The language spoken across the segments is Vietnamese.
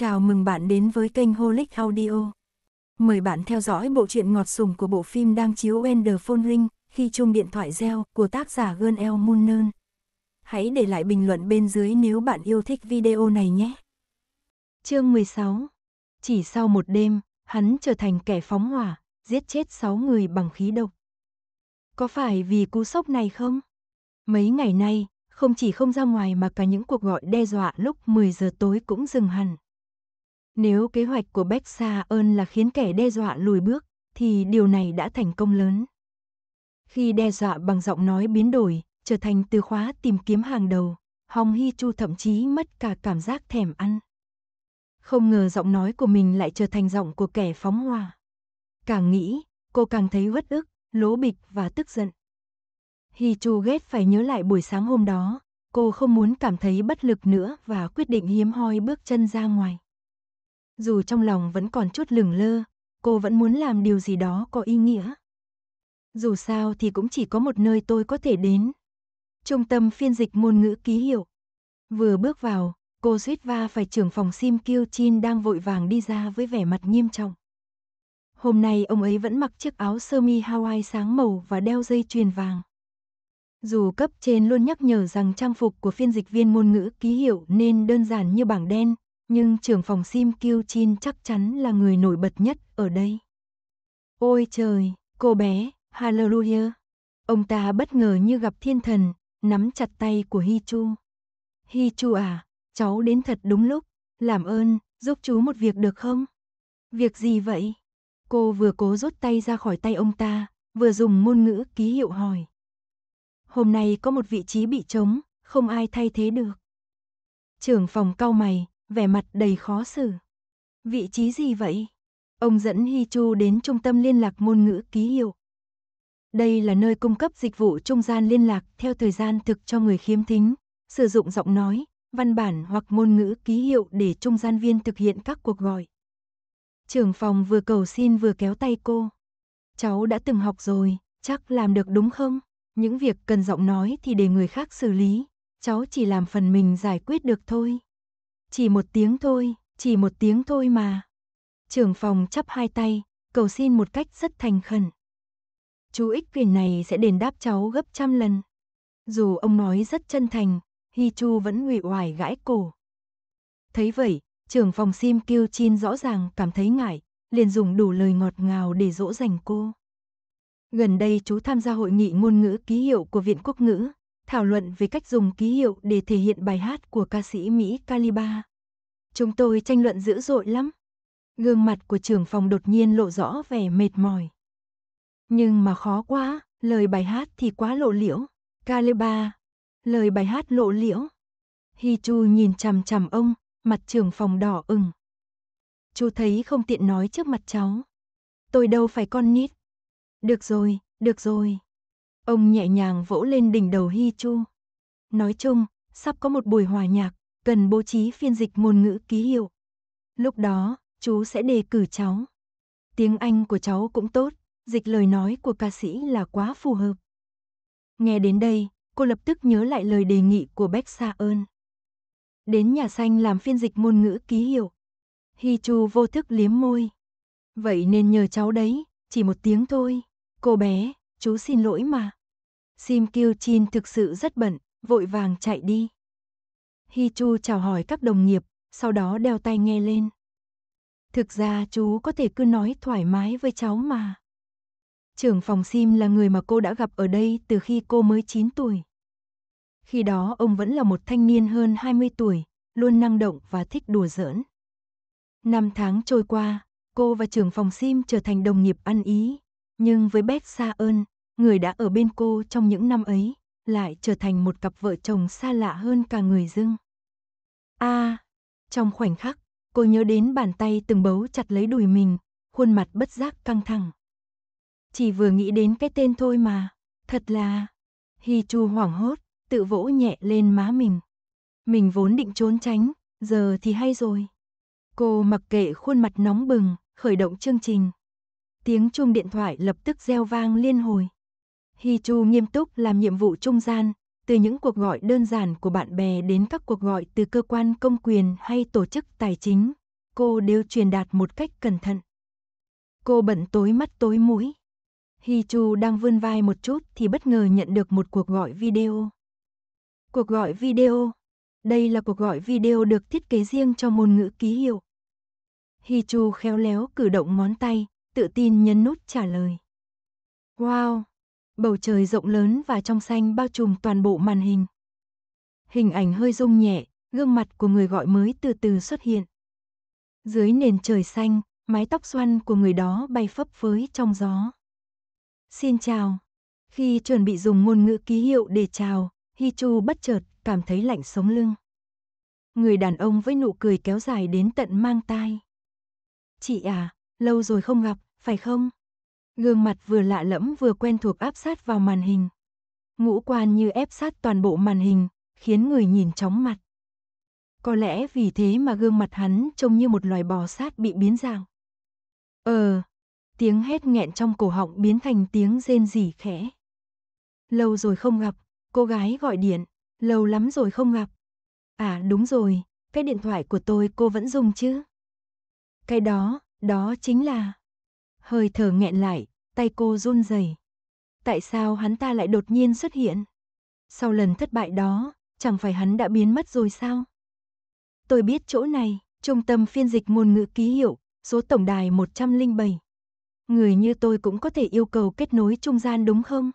Chào mừng bạn đến với kênh Holic Audio. Mời bạn theo dõi bộ truyện ngọt sùng của bộ phim đang chiếu Ender Ring khi chuông điện thoại reo của tác giả Gơn El Munern. Hãy để lại bình luận bên dưới nếu bạn yêu thích video này nhé. Chương 16 Chỉ sau một đêm, hắn trở thành kẻ phóng hỏa, giết chết 6 người bằng khí độc. Có phải vì cú sốc này không? Mấy ngày nay, không chỉ không ra ngoài mà cả những cuộc gọi đe dọa lúc 10 giờ tối cũng dừng hẳn. Nếu kế hoạch của Berksa ơn là khiến kẻ đe dọa lùi bước, thì điều này đã thành công lớn. Khi đe dọa bằng giọng nói biến đổi, trở thành từ khóa tìm kiếm hàng đầu, Hong Hi Chu thậm chí mất cả cảm giác thèm ăn. Không ngờ giọng nói của mình lại trở thành giọng của kẻ phóng hỏa. Càng nghĩ, cô càng thấy uất ức, lố bịch và tức giận. Hi Chu ghét phải nhớ lại buổi sáng hôm đó, cô không muốn cảm thấy bất lực nữa và quyết định hiếm hoi bước chân ra ngoài dù trong lòng vẫn còn chút lừng lơ, cô vẫn muốn làm điều gì đó có ý nghĩa. Dù sao thì cũng chỉ có một nơi tôi có thể đến. Trung tâm phiên dịch ngôn ngữ ký hiệu. Vừa bước vào, cô suýt va phải trưởng phòng Sim Kiêu Chin đang vội vàng đi ra với vẻ mặt nghiêm trọng. Hôm nay ông ấy vẫn mặc chiếc áo sơ mi Hawaii sáng màu và đeo dây chuyền vàng. Dù cấp trên luôn nhắc nhở rằng trang phục của phiên dịch viên ngôn ngữ ký hiệu nên đơn giản như bảng đen, nhưng trưởng phòng Sim Kiêu Chin chắc chắn là người nổi bật nhất ở đây. Ôi trời, cô bé, hallelujah. Ông ta bất ngờ như gặp thiên thần, nắm chặt tay của Hi Chu. Hi Chu à, cháu đến thật đúng lúc, làm ơn, giúp chú một việc được không? Việc gì vậy? Cô vừa cố rút tay ra khỏi tay ông ta, vừa dùng ngôn ngữ ký hiệu hỏi. Hôm nay có một vị trí bị trống, không ai thay thế được. Trưởng phòng cau mày, vẻ mặt đầy khó xử. Vị trí gì vậy? Ông dẫn Hi Chu đến trung tâm liên lạc ngôn ngữ ký hiệu. Đây là nơi cung cấp dịch vụ trung gian liên lạc theo thời gian thực cho người khiếm thính, sử dụng giọng nói, văn bản hoặc ngôn ngữ ký hiệu để trung gian viên thực hiện các cuộc gọi. Trưởng phòng vừa cầu xin vừa kéo tay cô. Cháu đã từng học rồi, chắc làm được đúng không? Những việc cần giọng nói thì để người khác xử lý, cháu chỉ làm phần mình giải quyết được thôi. Chỉ một tiếng thôi, chỉ một tiếng thôi mà. Trưởng phòng chắp hai tay, cầu xin một cách rất thành khẩn. Chú ích quyền này sẽ đền đáp cháu gấp trăm lần. Dù ông nói rất chân thành, Hi Chu vẫn ngụy oải gãi cổ. Thấy vậy, trưởng phòng Sim Kiêu Chin rõ ràng cảm thấy ngại, liền dùng đủ lời ngọt ngào để dỗ dành cô. Gần đây chú tham gia hội nghị ngôn ngữ ký hiệu của Viện Quốc ngữ, thảo luận về cách dùng ký hiệu để thể hiện bài hát của ca sĩ Mỹ Caliba. Chúng tôi tranh luận dữ dội lắm. Gương mặt của trưởng phòng đột nhiên lộ rõ vẻ mệt mỏi. Nhưng mà khó quá, lời bài hát thì quá lộ liễu. Caliba, lời bài hát lộ liễu. Hi Chu nhìn chằm chằm ông, mặt trưởng phòng đỏ ửng. Chú thấy không tiện nói trước mặt cháu. Tôi đâu phải con nít. Được rồi, được rồi. Ông nhẹ nhàng vỗ lên đỉnh đầu Hi Chu. Nói chung, sắp có một buổi hòa nhạc, cần bố trí phiên dịch ngôn ngữ ký hiệu. Lúc đó, chú sẽ đề cử cháu. Tiếng Anh của cháu cũng tốt, dịch lời nói của ca sĩ là quá phù hợp. Nghe đến đây, cô lập tức nhớ lại lời đề nghị của Beck Sa ơn. Đến nhà xanh làm phiên dịch ngôn ngữ ký hiệu. Hi Chu vô thức liếm môi. Vậy nên nhờ cháu đấy, chỉ một tiếng thôi. Cô bé, chú xin lỗi mà. Sim Kyu Chin thực sự rất bận, vội vàng chạy đi. Hi Chu chào hỏi các đồng nghiệp, sau đó đeo tai nghe lên. Thực ra chú có thể cứ nói thoải mái với cháu mà. Trưởng phòng Sim là người mà cô đã gặp ở đây từ khi cô mới 9 tuổi. Khi đó ông vẫn là một thanh niên hơn 20 tuổi, luôn năng động và thích đùa giỡn. Năm tháng trôi qua, cô và trưởng phòng Sim trở thành đồng nghiệp ăn ý, nhưng với Beth Sa ơn, người đã ở bên cô trong những năm ấy, lại trở thành một cặp vợ chồng xa lạ hơn cả người dưng. a trong khoảnh khắc, cô nhớ đến bàn tay từng bấu chặt lấy đùi mình, khuôn mặt bất giác căng thẳng. Chỉ vừa nghĩ đến cái tên thôi mà, thật là... Hi Chu hoảng hốt, tự vỗ nhẹ lên má mình. Mình vốn định trốn tránh, giờ thì hay rồi. Cô mặc kệ khuôn mặt nóng bừng, khởi động chương trình. Tiếng chuông điện thoại lập tức reo vang liên hồi. Hi Chu nghiêm túc làm nhiệm vụ trung gian, từ những cuộc gọi đơn giản của bạn bè đến các cuộc gọi từ cơ quan công quyền hay tổ chức tài chính, cô đều truyền đạt một cách cẩn thận. Cô bận tối mắt tối mũi. Hi Chu đang vươn vai một chút thì bất ngờ nhận được một cuộc gọi video. Cuộc gọi video. Đây là cuộc gọi video được thiết kế riêng cho ngôn ngữ ký hiệu. Hi Chu khéo léo cử động ngón tay, tự tin nhấn nút trả lời. Wow, Bầu trời rộng lớn và trong xanh bao trùm toàn bộ màn hình. Hình ảnh hơi rung nhẹ, gương mặt của người gọi mới từ từ xuất hiện. Dưới nền trời xanh, mái tóc xoăn của người đó bay phấp phới trong gió. Xin chào. Khi chuẩn bị dùng ngôn ngữ ký hiệu để chào, Hi Chu bất chợt cảm thấy lạnh sống lưng. Người đàn ông với nụ cười kéo dài đến tận mang tai. Chị à, lâu rồi không gặp, phải không? Gương mặt vừa lạ lẫm vừa quen thuộc áp sát vào màn hình. Ngũ quan như ép sát toàn bộ màn hình, khiến người nhìn chóng mặt. Có lẽ vì thế mà gương mặt hắn trông như một loài bò sát bị biến dạng. Ờ, tiếng hét nghẹn trong cổ họng biến thành tiếng rên rỉ khẽ. Lâu rồi không gặp, cô gái gọi điện, lâu lắm rồi không gặp. À đúng rồi, cái điện thoại của tôi cô vẫn dùng chứ? Cái đó, đó chính là hơi thở nghẹn lại, tay cô run rẩy. Tại sao hắn ta lại đột nhiên xuất hiện? Sau lần thất bại đó, chẳng phải hắn đã biến mất rồi sao? Tôi biết chỗ này, trung tâm phiên dịch ngôn ngữ ký hiệu, số tổng đài 107. Người như tôi cũng có thể yêu cầu kết nối trung gian đúng không?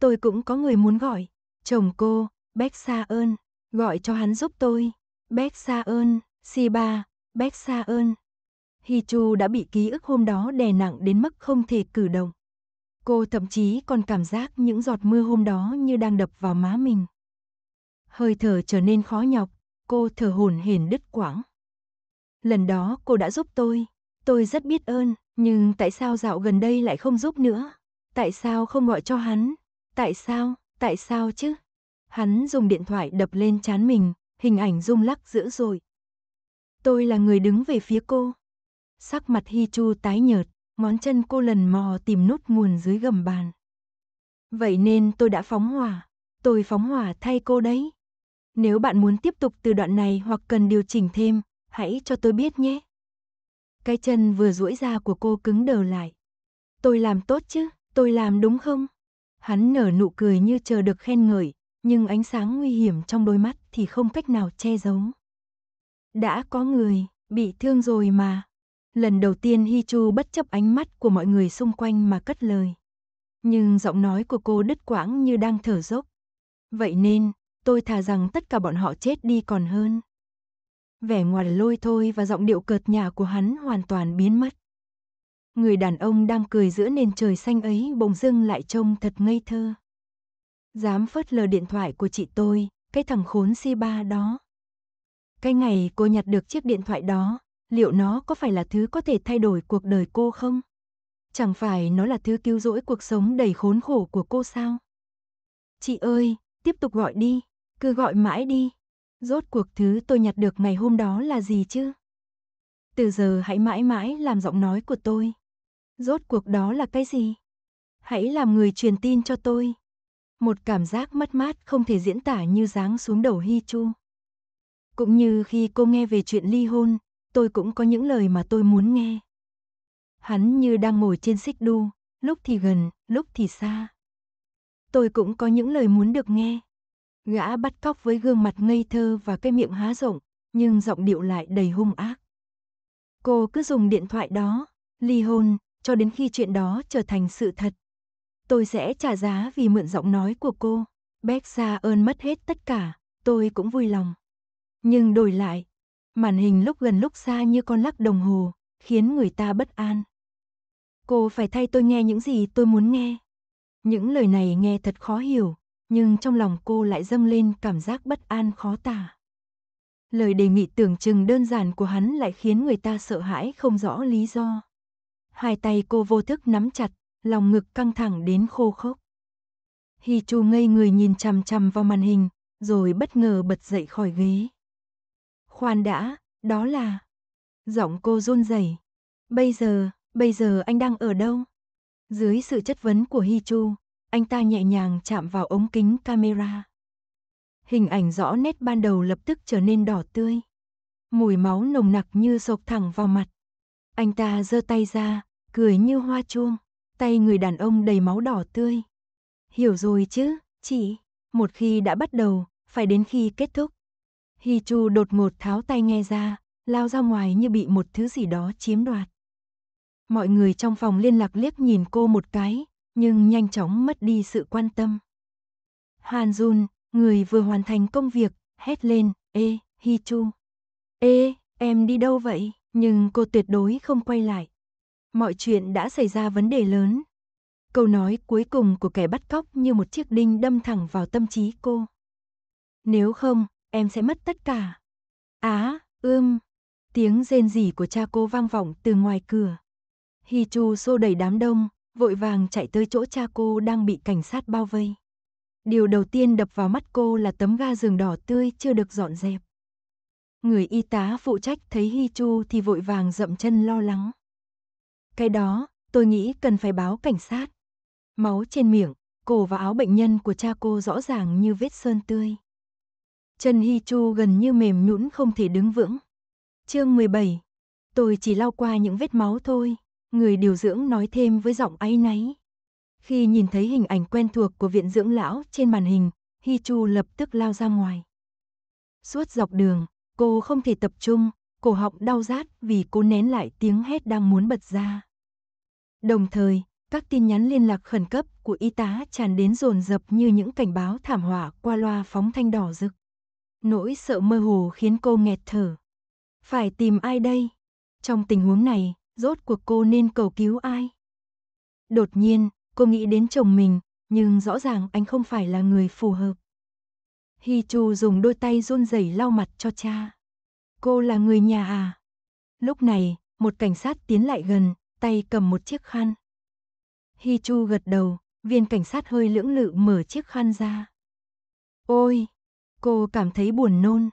Tôi cũng có người muốn gọi, chồng cô, Bách Sa ơn, gọi cho hắn giúp tôi. Bách Sa ơn, Si Ba, Bách Sa ơn, Hi Chu đã bị ký ức hôm đó đè nặng đến mức không thể cử động. Cô thậm chí còn cảm giác những giọt mưa hôm đó như đang đập vào má mình. Hơi thở trở nên khó nhọc, cô thở hổn hển đứt quãng. Lần đó cô đã giúp tôi, tôi rất biết ơn, nhưng tại sao dạo gần đây lại không giúp nữa? Tại sao không gọi cho hắn? Tại sao? Tại sao chứ? Hắn dùng điện thoại đập lên chán mình, hình ảnh rung lắc dữ dội. Tôi là người đứng về phía cô, sắc mặt Hi Chu tái nhợt, ngón chân cô lần mò tìm nút nguồn dưới gầm bàn. Vậy nên tôi đã phóng hỏa, tôi phóng hỏa thay cô đấy. Nếu bạn muốn tiếp tục từ đoạn này hoặc cần điều chỉnh thêm, hãy cho tôi biết nhé. Cái chân vừa duỗi ra của cô cứng đờ lại. Tôi làm tốt chứ, tôi làm đúng không? Hắn nở nụ cười như chờ được khen ngợi, nhưng ánh sáng nguy hiểm trong đôi mắt thì không cách nào che giấu. Đã có người bị thương rồi mà. Lần đầu tiên Hi Chu bất chấp ánh mắt của mọi người xung quanh mà cất lời. Nhưng giọng nói của cô đứt quãng như đang thở dốc. Vậy nên, tôi thà rằng tất cả bọn họ chết đi còn hơn. Vẻ ngoài lôi thôi và giọng điệu cợt nhà của hắn hoàn toàn biến mất. Người đàn ông đang cười giữa nền trời xanh ấy bỗng dưng lại trông thật ngây thơ. Dám phớt lờ điện thoại của chị tôi, cái thằng khốn si ba đó. Cái ngày cô nhặt được chiếc điện thoại đó, liệu nó có phải là thứ có thể thay đổi cuộc đời cô không? Chẳng phải nó là thứ cứu rỗi cuộc sống đầy khốn khổ của cô sao? Chị ơi, tiếp tục gọi đi, cứ gọi mãi đi. Rốt cuộc thứ tôi nhặt được ngày hôm đó là gì chứ? Từ giờ hãy mãi mãi làm giọng nói của tôi. Rốt cuộc đó là cái gì? Hãy làm người truyền tin cho tôi. Một cảm giác mất mát không thể diễn tả như giáng xuống đầu Hi Chu. Cũng như khi cô nghe về chuyện ly hôn, tôi cũng có những lời mà tôi muốn nghe. Hắn như đang ngồi trên xích đu, lúc thì gần, lúc thì xa. Tôi cũng có những lời muốn được nghe. Gã bắt cóc với gương mặt ngây thơ và cái miệng há rộng, nhưng giọng điệu lại đầy hung ác. Cô cứ dùng điện thoại đó, ly hôn, cho đến khi chuyện đó trở thành sự thật. Tôi sẽ trả giá vì mượn giọng nói của cô. Bác xa ơn mất hết tất cả, tôi cũng vui lòng. Nhưng đổi lại, màn hình lúc gần lúc xa như con lắc đồng hồ, khiến người ta bất an. Cô phải thay tôi nghe những gì tôi muốn nghe. Những lời này nghe thật khó hiểu, nhưng trong lòng cô lại dâng lên cảm giác bất an khó tả. Lời đề nghị tưởng chừng đơn giản của hắn lại khiến người ta sợ hãi không rõ lý do. Hai tay cô vô thức nắm chặt, lòng ngực căng thẳng đến khô khốc. Hi Chu ngây người nhìn chằm chằm vào màn hình, rồi bất ngờ bật dậy khỏi ghế. Khoan đã, đó là... Giọng cô run rẩy. Bây giờ, bây giờ anh đang ở đâu? Dưới sự chất vấn của Hi Chu, anh ta nhẹ nhàng chạm vào ống kính camera. Hình ảnh rõ nét ban đầu lập tức trở nên đỏ tươi. Mùi máu nồng nặc như sộc thẳng vào mặt. Anh ta giơ tay ra, cười như hoa chuông, tay người đàn ông đầy máu đỏ tươi. Hiểu rồi chứ, chị, một khi đã bắt đầu, phải đến khi kết thúc. Hi Chu đột ngột tháo tay nghe ra, lao ra ngoài như bị một thứ gì đó chiếm đoạt. Mọi người trong phòng liên lạc liếc nhìn cô một cái, nhưng nhanh chóng mất đi sự quan tâm. Hàn Jun, người vừa hoàn thành công việc, hét lên, Ê, Hi Chu. Ê, em đi đâu vậy? Nhưng cô tuyệt đối không quay lại. Mọi chuyện đã xảy ra vấn đề lớn. Câu nói cuối cùng của kẻ bắt cóc như một chiếc đinh đâm thẳng vào tâm trí cô. Nếu không, em sẽ mất tất cả. Á, ưm, tiếng rên rỉ của cha cô vang vọng từ ngoài cửa. Hi Chu xô đẩy đám đông, vội vàng chạy tới chỗ cha cô đang bị cảnh sát bao vây. Điều đầu tiên đập vào mắt cô là tấm ga giường đỏ tươi chưa được dọn dẹp. Người y tá phụ trách thấy Hi Chu thì vội vàng dậm chân lo lắng. Cái đó, tôi nghĩ cần phải báo cảnh sát. Máu trên miệng, cổ và áo bệnh nhân của cha cô rõ ràng như vết sơn tươi chân Hy Chu gần như mềm nhũn không thể đứng vững. Chương 17. Tôi chỉ lau qua những vết máu thôi, người điều dưỡng nói thêm với giọng áy náy. Khi nhìn thấy hình ảnh quen thuộc của viện dưỡng lão trên màn hình, Hy Chu lập tức lao ra ngoài. Suốt dọc đường, cô không thể tập trung, cổ họng đau rát vì cô nén lại tiếng hét đang muốn bật ra. Đồng thời, các tin nhắn liên lạc khẩn cấp của y tá tràn đến dồn dập như những cảnh báo thảm họa qua loa phóng thanh đỏ rực. Nỗi sợ mơ hồ khiến cô nghẹt thở. Phải tìm ai đây? Trong tình huống này, rốt cuộc cô nên cầu cứu ai? Đột nhiên, cô nghĩ đến chồng mình, nhưng rõ ràng anh không phải là người phù hợp. Hi Chu dùng đôi tay run rẩy lau mặt cho cha. Cô là người nhà à? Lúc này, một cảnh sát tiến lại gần, tay cầm một chiếc khăn. Hi Chu gật đầu, viên cảnh sát hơi lưỡng lự mở chiếc khăn ra. Ôi, Cô cảm thấy buồn nôn.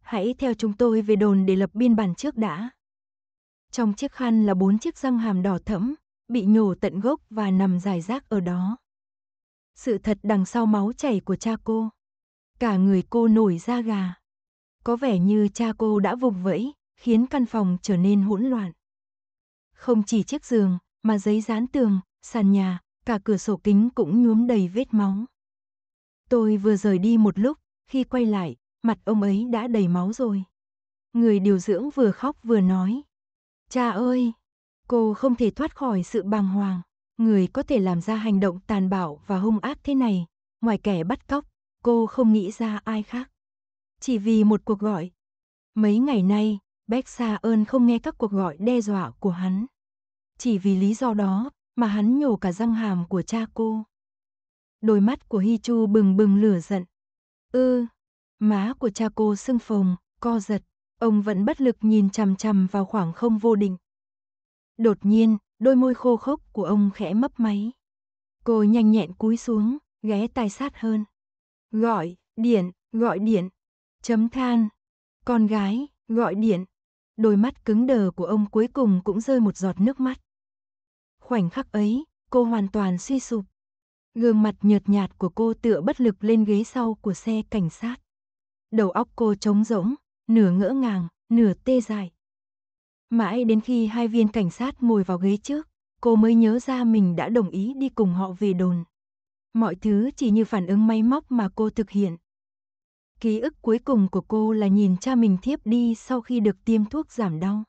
Hãy theo chúng tôi về đồn để lập biên bản trước đã. Trong chiếc khăn là bốn chiếc răng hàm đỏ thẫm, bị nhổ tận gốc và nằm dài rác ở đó. Sự thật đằng sau máu chảy của cha cô. Cả người cô nổi da gà. Có vẻ như cha cô đã vùng vẫy, khiến căn phòng trở nên hỗn loạn. Không chỉ chiếc giường, mà giấy dán tường, sàn nhà, cả cửa sổ kính cũng nhuốm đầy vết máu. Tôi vừa rời đi một lúc, khi quay lại, mặt ông ấy đã đầy máu rồi. Người điều dưỡng vừa khóc vừa nói. Cha ơi! Cô không thể thoát khỏi sự bàng hoàng. Người có thể làm ra hành động tàn bạo và hung ác thế này. Ngoài kẻ bắt cóc, cô không nghĩ ra ai khác. Chỉ vì một cuộc gọi. Mấy ngày nay, Beck Sa ơn không nghe các cuộc gọi đe dọa của hắn. Chỉ vì lý do đó mà hắn nhổ cả răng hàm của cha cô. Đôi mắt của Hi Chu bừng bừng lửa giận, Ư, ừ, má của cha cô sưng phồng, co giật, ông vẫn bất lực nhìn chằm chằm vào khoảng không vô định. Đột nhiên, đôi môi khô khốc của ông khẽ mấp máy. Cô nhanh nhẹn cúi xuống, ghé tai sát hơn. Gọi, điện, gọi điện. Chấm than. Con gái, gọi điện. Đôi mắt cứng đờ của ông cuối cùng cũng rơi một giọt nước mắt. Khoảnh khắc ấy, cô hoàn toàn suy sụp, Gương mặt nhợt nhạt của cô tựa bất lực lên ghế sau của xe cảnh sát. Đầu óc cô trống rỗng, nửa ngỡ ngàng, nửa tê dại. Mãi đến khi hai viên cảnh sát ngồi vào ghế trước, cô mới nhớ ra mình đã đồng ý đi cùng họ về đồn. Mọi thứ chỉ như phản ứng máy móc mà cô thực hiện. Ký ức cuối cùng của cô là nhìn cha mình thiếp đi sau khi được tiêm thuốc giảm đau.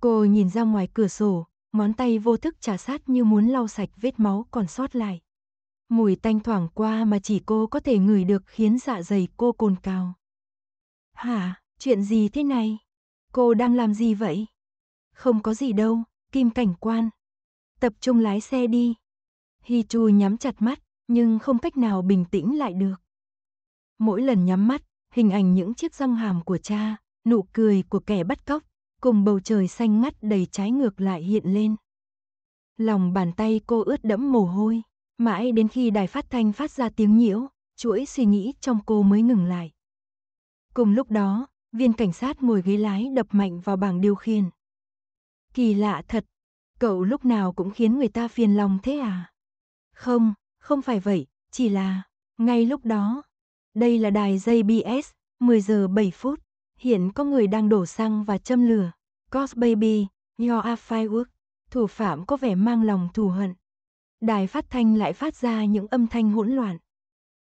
Cô nhìn ra ngoài cửa sổ, ngón tay vô thức trà sát như muốn lau sạch vết máu còn sót lại mùi tanh thoảng qua mà chỉ cô có thể ngửi được khiến dạ dày cô cồn cào. Hả, chuyện gì thế này? Cô đang làm gì vậy? Không có gì đâu, kim cảnh quan. Tập trung lái xe đi. Hi Chu nhắm chặt mắt, nhưng không cách nào bình tĩnh lại được. Mỗi lần nhắm mắt, hình ảnh những chiếc răng hàm của cha, nụ cười của kẻ bắt cóc, cùng bầu trời xanh ngắt đầy trái ngược lại hiện lên. Lòng bàn tay cô ướt đẫm mồ hôi. Mãi đến khi đài phát thanh phát ra tiếng nhiễu, chuỗi suy nghĩ trong cô mới ngừng lại. Cùng lúc đó, viên cảnh sát ngồi ghế lái đập mạnh vào bảng điều khiển. Kỳ lạ thật, cậu lúc nào cũng khiến người ta phiền lòng thế à? Không, không phải vậy, chỉ là, ngay lúc đó, đây là đài JBS, 10 giờ 7 phút, hiện có người đang đổ xăng và châm lửa. Cos Baby, Your Firework, thủ phạm có vẻ mang lòng thù hận đài phát thanh lại phát ra những âm thanh hỗn loạn.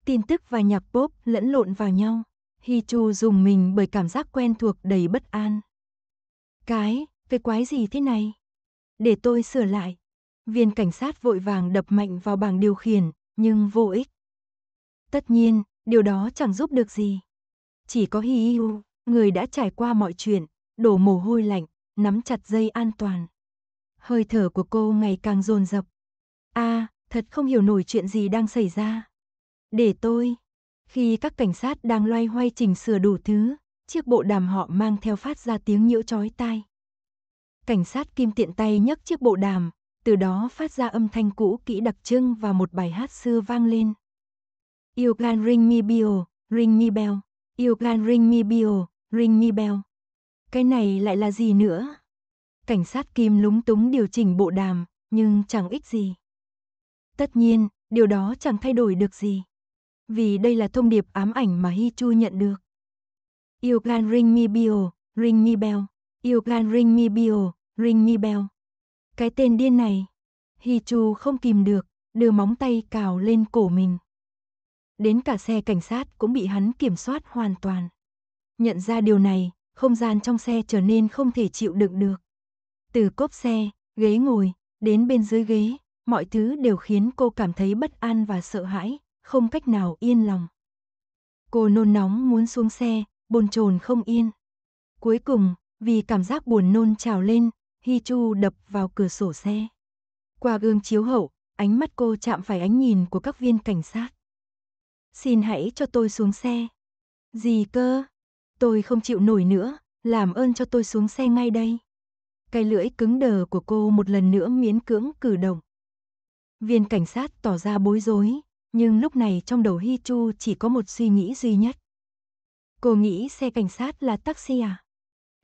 Tin tức và nhạc pop lẫn lộn vào nhau. Hi Chu dùng mình bởi cảm giác quen thuộc đầy bất an. Cái, cái quái gì thế này? Để tôi sửa lại. Viên cảnh sát vội vàng đập mạnh vào bảng điều khiển, nhưng vô ích. Tất nhiên, điều đó chẳng giúp được gì. Chỉ có Hi Yu, người đã trải qua mọi chuyện, đổ mồ hôi lạnh, nắm chặt dây an toàn. Hơi thở của cô ngày càng dồn dập, a à, thật không hiểu nổi chuyện gì đang xảy ra. Để tôi. Khi các cảnh sát đang loay hoay chỉnh sửa đủ thứ, chiếc bộ đàm họ mang theo phát ra tiếng nhiễu chói tai. Cảnh sát Kim tiện tay nhấc chiếc bộ đàm, từ đó phát ra âm thanh cũ kỹ đặc trưng và một bài hát xưa vang lên. yêu can ring me bell, ring me bell, yêu can ring me bell, ring me bell. Cái này lại là gì nữa? Cảnh sát Kim lúng túng điều chỉnh bộ đàm, nhưng chẳng ích gì. Tất nhiên, điều đó chẳng thay đổi được gì. Vì đây là thông điệp ám ảnh mà Hi Chu nhận được. yêu can ring mi bio ring mi bell. yêu can ring mi bio ring mi bell. Cái tên điên này. Hi Chu không kìm được, đưa móng tay cào lên cổ mình. Đến cả xe cảnh sát cũng bị hắn kiểm soát hoàn toàn. Nhận ra điều này, không gian trong xe trở nên không thể chịu đựng được. Từ cốp xe, ghế ngồi, đến bên dưới ghế, mọi thứ đều khiến cô cảm thấy bất an và sợ hãi, không cách nào yên lòng. Cô nôn nóng muốn xuống xe, bồn chồn không yên. Cuối cùng, vì cảm giác buồn nôn trào lên, Hi Chu đập vào cửa sổ xe. Qua gương chiếu hậu, ánh mắt cô chạm phải ánh nhìn của các viên cảnh sát. Xin hãy cho tôi xuống xe. Gì cơ? Tôi không chịu nổi nữa, làm ơn cho tôi xuống xe ngay đây. Cái lưỡi cứng đờ của cô một lần nữa miễn cưỡng cử động. Viên cảnh sát tỏ ra bối rối, nhưng lúc này trong đầu Hi Chu chỉ có một suy nghĩ duy nhất. Cô nghĩ xe cảnh sát là taxi à?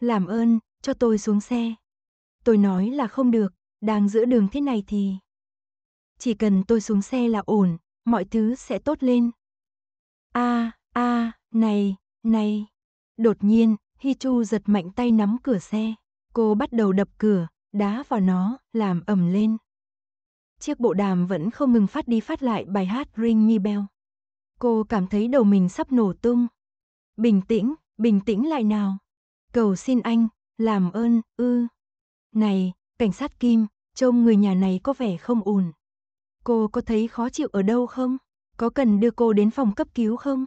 Làm ơn, cho tôi xuống xe. Tôi nói là không được, đang giữa đường thế này thì... Chỉ cần tôi xuống xe là ổn, mọi thứ sẽ tốt lên. A, à, a, à, này, này. Đột nhiên, Hi Chu giật mạnh tay nắm cửa xe. Cô bắt đầu đập cửa, đá vào nó, làm ẩm lên chiếc bộ đàm vẫn không ngừng phát đi phát lại bài hát Ring Me Bell. Cô cảm thấy đầu mình sắp nổ tung. Bình tĩnh, bình tĩnh lại nào. Cầu xin anh, làm ơn, ư. Này, cảnh sát Kim, trông người nhà này có vẻ không ổn. Cô có thấy khó chịu ở đâu không? Có cần đưa cô đến phòng cấp cứu không?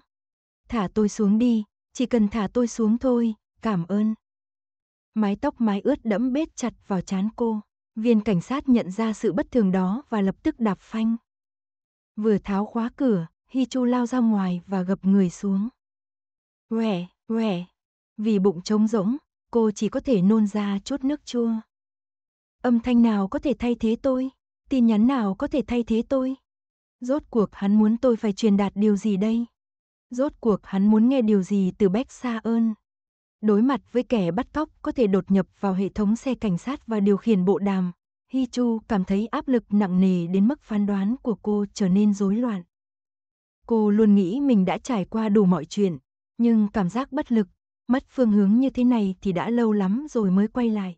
Thả tôi xuống đi, chỉ cần thả tôi xuống thôi, cảm ơn. Mái tóc mái ướt đẫm bết chặt vào chán cô. Viên cảnh sát nhận ra sự bất thường đó và lập tức đạp phanh. Vừa tháo khóa cửa, Hi Chu lao ra ngoài và gập người xuống. Quẻ, quẻ. Vì bụng trống rỗng, cô chỉ có thể nôn ra chút nước chua. Âm thanh nào có thể thay thế tôi? Tin nhắn nào có thể thay thế tôi? Rốt cuộc hắn muốn tôi phải truyền đạt điều gì đây? Rốt cuộc hắn muốn nghe điều gì từ Bách Sa ơn? Đối mặt với kẻ bắt cóc có thể đột nhập vào hệ thống xe cảnh sát và điều khiển bộ đàm, Hi Chu cảm thấy áp lực nặng nề đến mức phán đoán của cô trở nên rối loạn. Cô luôn nghĩ mình đã trải qua đủ mọi chuyện, nhưng cảm giác bất lực, mất phương hướng như thế này thì đã lâu lắm rồi mới quay lại.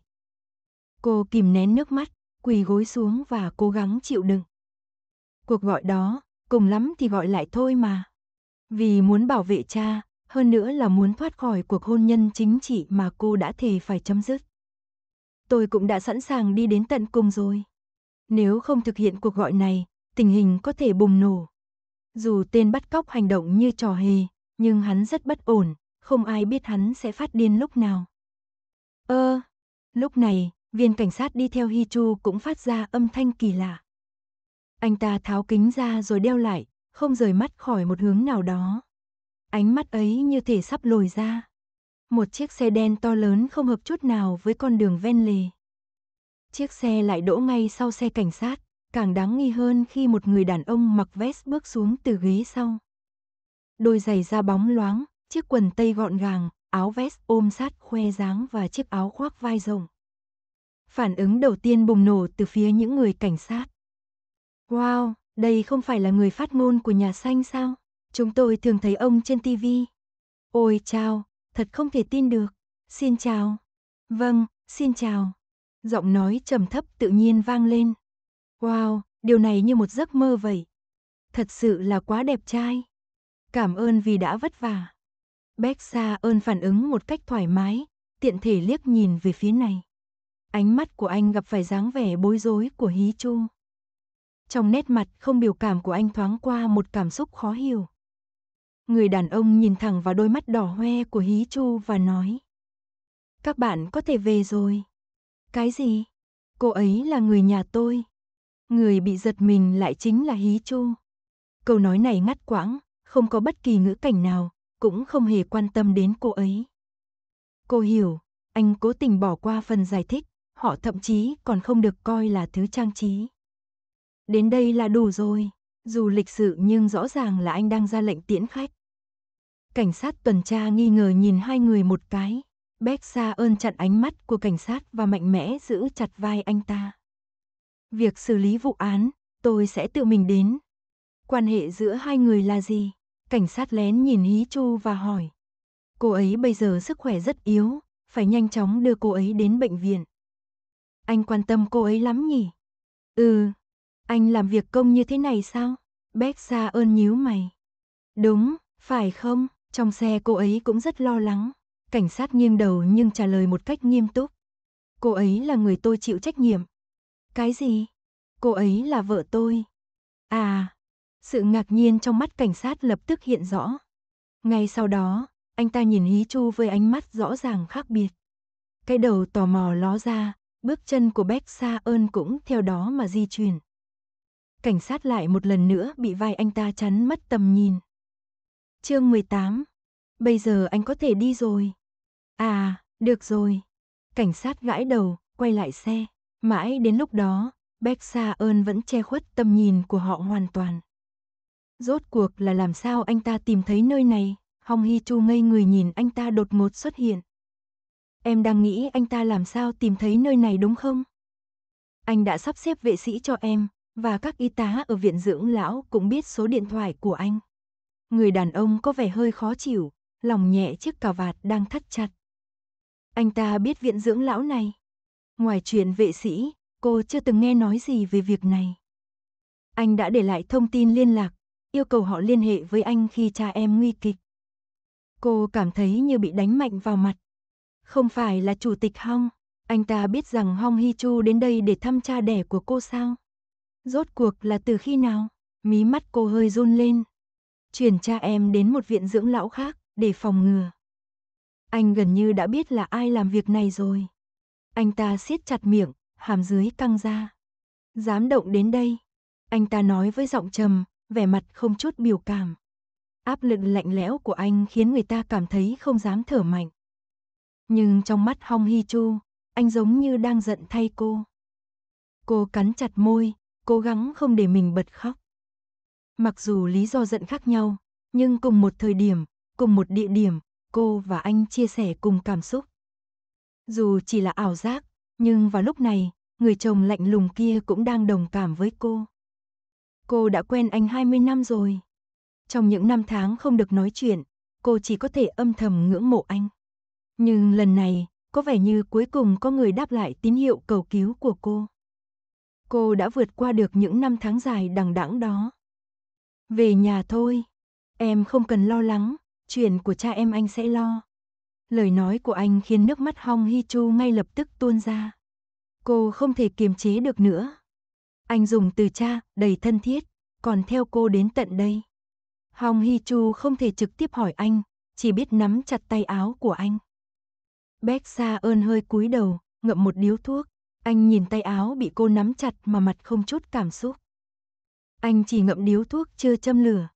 Cô kìm nén nước mắt, quỳ gối xuống và cố gắng chịu đựng. Cuộc gọi đó, cùng lắm thì gọi lại thôi mà. Vì muốn bảo vệ cha, hơn nữa là muốn thoát khỏi cuộc hôn nhân chính trị mà cô đã thề phải chấm dứt. Tôi cũng đã sẵn sàng đi đến tận cùng rồi. Nếu không thực hiện cuộc gọi này, tình hình có thể bùng nổ. Dù tên bắt cóc hành động như trò hề, nhưng hắn rất bất ổn, không ai biết hắn sẽ phát điên lúc nào. Ơ, ờ, lúc này, viên cảnh sát đi theo Hi Chu cũng phát ra âm thanh kỳ lạ. Anh ta tháo kính ra rồi đeo lại, không rời mắt khỏi một hướng nào đó. Ánh mắt ấy như thể sắp lồi ra. Một chiếc xe đen to lớn không hợp chút nào với con đường ven lề. Chiếc xe lại đỗ ngay sau xe cảnh sát, càng đáng nghi hơn khi một người đàn ông mặc vest bước xuống từ ghế sau. Đôi giày da bóng loáng, chiếc quần tây gọn gàng, áo vest ôm sát khoe dáng và chiếc áo khoác vai rộng. Phản ứng đầu tiên bùng nổ từ phía những người cảnh sát. Wow, đây không phải là người phát ngôn của nhà xanh sao? Chúng tôi thường thấy ông trên TV. Ôi chao, thật không thể tin được. Xin chào. Vâng, xin chào. Giọng nói trầm thấp tự nhiên vang lên. Wow, điều này như một giấc mơ vậy. Thật sự là quá đẹp trai. Cảm ơn vì đã vất vả. Bách Sa ơn phản ứng một cách thoải mái, tiện thể liếc nhìn về phía này. Ánh mắt của anh gặp phải dáng vẻ bối rối của Hí Chu. Trong nét mặt không biểu cảm của anh thoáng qua một cảm xúc khó hiểu. Người đàn ông nhìn thẳng vào đôi mắt đỏ hoe của Hí Chu và nói. Các bạn có thể về rồi. Cái gì? Cô ấy là người nhà tôi. Người bị giật mình lại chính là Hí Chu. Câu nói này ngắt quãng, không có bất kỳ ngữ cảnh nào, cũng không hề quan tâm đến cô ấy. Cô hiểu, anh cố tình bỏ qua phần giải thích, họ thậm chí còn không được coi là thứ trang trí. Đến đây là đủ rồi, dù lịch sự nhưng rõ ràng là anh đang ra lệnh tiễn khách. Cảnh sát tuần tra nghi ngờ nhìn hai người một cái. Bét Sa ơn chặn ánh mắt của cảnh sát và mạnh mẽ giữ chặt vai anh ta. Việc xử lý vụ án, tôi sẽ tự mình đến. Quan hệ giữa hai người là gì? Cảnh sát lén nhìn Hí Chu và hỏi. Cô ấy bây giờ sức khỏe rất yếu, phải nhanh chóng đưa cô ấy đến bệnh viện. Anh quan tâm cô ấy lắm nhỉ? Ừ, anh làm việc công như thế này sao? Bét Sa ơn nhíu mày. Đúng, phải không? Trong xe cô ấy cũng rất lo lắng. Cảnh sát nghiêng đầu nhưng trả lời một cách nghiêm túc. Cô ấy là người tôi chịu trách nhiệm. Cái gì? Cô ấy là vợ tôi. À, sự ngạc nhiên trong mắt cảnh sát lập tức hiện rõ. Ngay sau đó, anh ta nhìn Hí Chu với ánh mắt rõ ràng khác biệt. Cái đầu tò mò ló ra, bước chân của Beck Sa ơn cũng theo đó mà di chuyển. Cảnh sát lại một lần nữa bị vai anh ta chắn mất tầm nhìn. Chương 18. Bây giờ anh có thể đi rồi. À, được rồi. Cảnh sát gãi đầu, quay lại xe. Mãi đến lúc đó, Bách Sa ơn vẫn che khuất tầm nhìn của họ hoàn toàn. Rốt cuộc là làm sao anh ta tìm thấy nơi này? Hong Hi Chu ngây người nhìn anh ta đột ngột xuất hiện. Em đang nghĩ anh ta làm sao tìm thấy nơi này đúng không? Anh đã sắp xếp vệ sĩ cho em, và các y tá ở viện dưỡng lão cũng biết số điện thoại của anh. Người đàn ông có vẻ hơi khó chịu, lòng nhẹ chiếc cà vạt đang thắt chặt. Anh ta biết viện dưỡng lão này. Ngoài chuyện vệ sĩ, cô chưa từng nghe nói gì về việc này. Anh đã để lại thông tin liên lạc, yêu cầu họ liên hệ với anh khi cha em nguy kịch. Cô cảm thấy như bị đánh mạnh vào mặt. Không phải là chủ tịch Hong, anh ta biết rằng Hong Hi Chu đến đây để thăm cha đẻ của cô sao? Rốt cuộc là từ khi nào? Mí mắt cô hơi run lên, chuyển cha em đến một viện dưỡng lão khác, để phòng ngừa. Anh gần như đã biết là ai làm việc này rồi. Anh ta siết chặt miệng, hàm dưới căng ra. Dám động đến đây. Anh ta nói với giọng trầm, vẻ mặt không chút biểu cảm. Áp lực lạnh lẽo của anh khiến người ta cảm thấy không dám thở mạnh. Nhưng trong mắt Hong Hi Chu, anh giống như đang giận thay cô. Cô cắn chặt môi, cố gắng không để mình bật khóc. Mặc dù lý do giận khác nhau, nhưng cùng một thời điểm, cùng một địa điểm, cô và anh chia sẻ cùng cảm xúc. Dù chỉ là ảo giác, nhưng vào lúc này, người chồng lạnh lùng kia cũng đang đồng cảm với cô. Cô đã quen anh 20 năm rồi. Trong những năm tháng không được nói chuyện, cô chỉ có thể âm thầm ngưỡng mộ anh. Nhưng lần này, có vẻ như cuối cùng có người đáp lại tín hiệu cầu cứu của cô. Cô đã vượt qua được những năm tháng dài đằng đẵng đó. Về nhà thôi, em không cần lo lắng, chuyện của cha em anh sẽ lo. Lời nói của anh khiến nước mắt Hong Hi Chu ngay lập tức tuôn ra. Cô không thể kiềm chế được nữa. Anh dùng từ cha, đầy thân thiết, còn theo cô đến tận đây. Hong Hi Chu không thể trực tiếp hỏi anh, chỉ biết nắm chặt tay áo của anh. Bác Sa ơn hơi cúi đầu, ngậm một điếu thuốc. Anh nhìn tay áo bị cô nắm chặt mà mặt không chút cảm xúc. Anh chỉ ngậm điếu thuốc chưa châm lửa.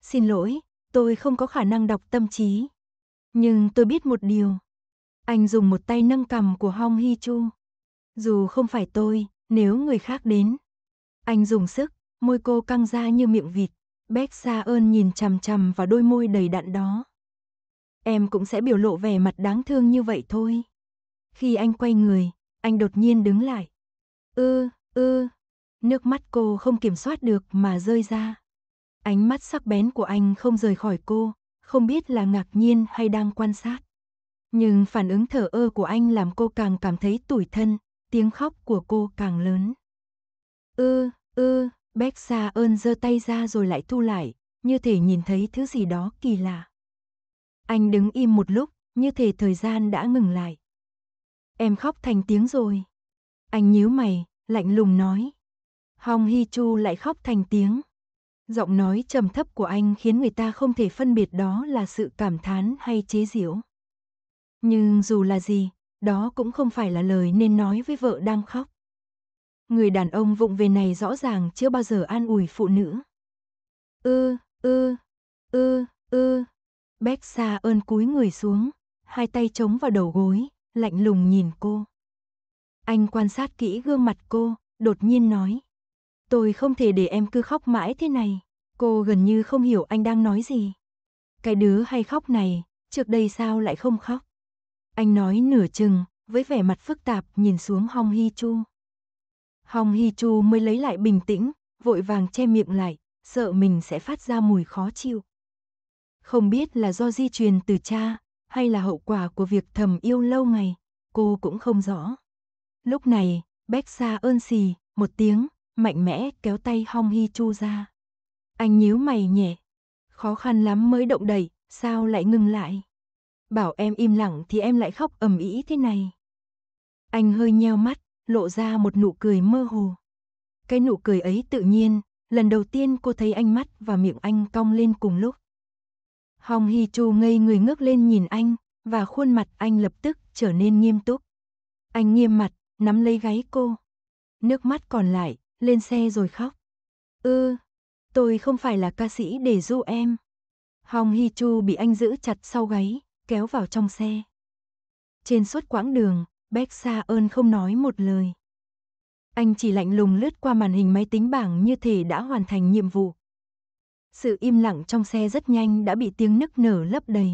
Xin lỗi, tôi không có khả năng đọc tâm trí. Nhưng tôi biết một điều. Anh dùng một tay nâng cầm của Hong Hi Chu. Dù không phải tôi, nếu người khác đến. Anh dùng sức, môi cô căng ra như miệng vịt. Bách Sa ơn nhìn chằm chằm vào đôi môi đầy đặn đó. Em cũng sẽ biểu lộ vẻ mặt đáng thương như vậy thôi. Khi anh quay người, anh đột nhiên đứng lại. Ư, ư, Nước mắt cô không kiểm soát được mà rơi ra. Ánh mắt sắc bén của anh không rời khỏi cô, không biết là ngạc nhiên hay đang quan sát. Nhưng phản ứng thở ơ của anh làm cô càng cảm thấy tủi thân, tiếng khóc của cô càng lớn. Ư, ư, ừ, Bách Sa ơn giơ tay ra rồi lại thu lại, như thể nhìn thấy thứ gì đó kỳ lạ. Anh đứng im một lúc, như thể thời gian đã ngừng lại. Em khóc thành tiếng rồi. Anh nhíu mày, lạnh lùng nói, Hong Hi Chu lại khóc thành tiếng. Giọng nói trầm thấp của anh khiến người ta không thể phân biệt đó là sự cảm thán hay chế giễu. Nhưng dù là gì, đó cũng không phải là lời nên nói với vợ đang khóc. Người đàn ông vụng về này rõ ràng chưa bao giờ an ủi phụ nữ. Ư, ư, ư, ư. Bách xa ơn cúi người xuống, hai tay chống vào đầu gối, lạnh lùng nhìn cô. Anh quan sát kỹ gương mặt cô, đột nhiên nói. Tôi không thể để em cứ khóc mãi thế này. Cô gần như không hiểu anh đang nói gì. Cái đứa hay khóc này, trước đây sao lại không khóc? Anh nói nửa chừng, với vẻ mặt phức tạp nhìn xuống Hong Hi Chu. Hong Hi Chu mới lấy lại bình tĩnh, vội vàng che miệng lại, sợ mình sẽ phát ra mùi khó chịu. Không biết là do di truyền từ cha, hay là hậu quả của việc thầm yêu lâu ngày, cô cũng không rõ. Lúc này, Bách Sa ơn xì, một tiếng, mạnh mẽ kéo tay Hong Hi Chu ra. Anh nhíu mày nhẹ. Khó khăn lắm mới động đẩy, sao lại ngừng lại? Bảo em im lặng thì em lại khóc ầm ĩ thế này. Anh hơi nheo mắt, lộ ra một nụ cười mơ hồ. Cái nụ cười ấy tự nhiên, lần đầu tiên cô thấy ánh mắt và miệng anh cong lên cùng lúc. Hong Hi Chu ngây người ngước lên nhìn anh, và khuôn mặt anh lập tức trở nên nghiêm túc. Anh nghiêm mặt, nắm lấy gáy cô. Nước mắt còn lại lên xe rồi khóc. Ư, ừ, tôi không phải là ca sĩ để du em. Hong Hi Chu bị anh giữ chặt sau gáy, kéo vào trong xe. Trên suốt quãng đường, Beck Sa ơn không nói một lời. Anh chỉ lạnh lùng lướt qua màn hình máy tính bảng như thể đã hoàn thành nhiệm vụ. Sự im lặng trong xe rất nhanh đã bị tiếng nức nở lấp đầy.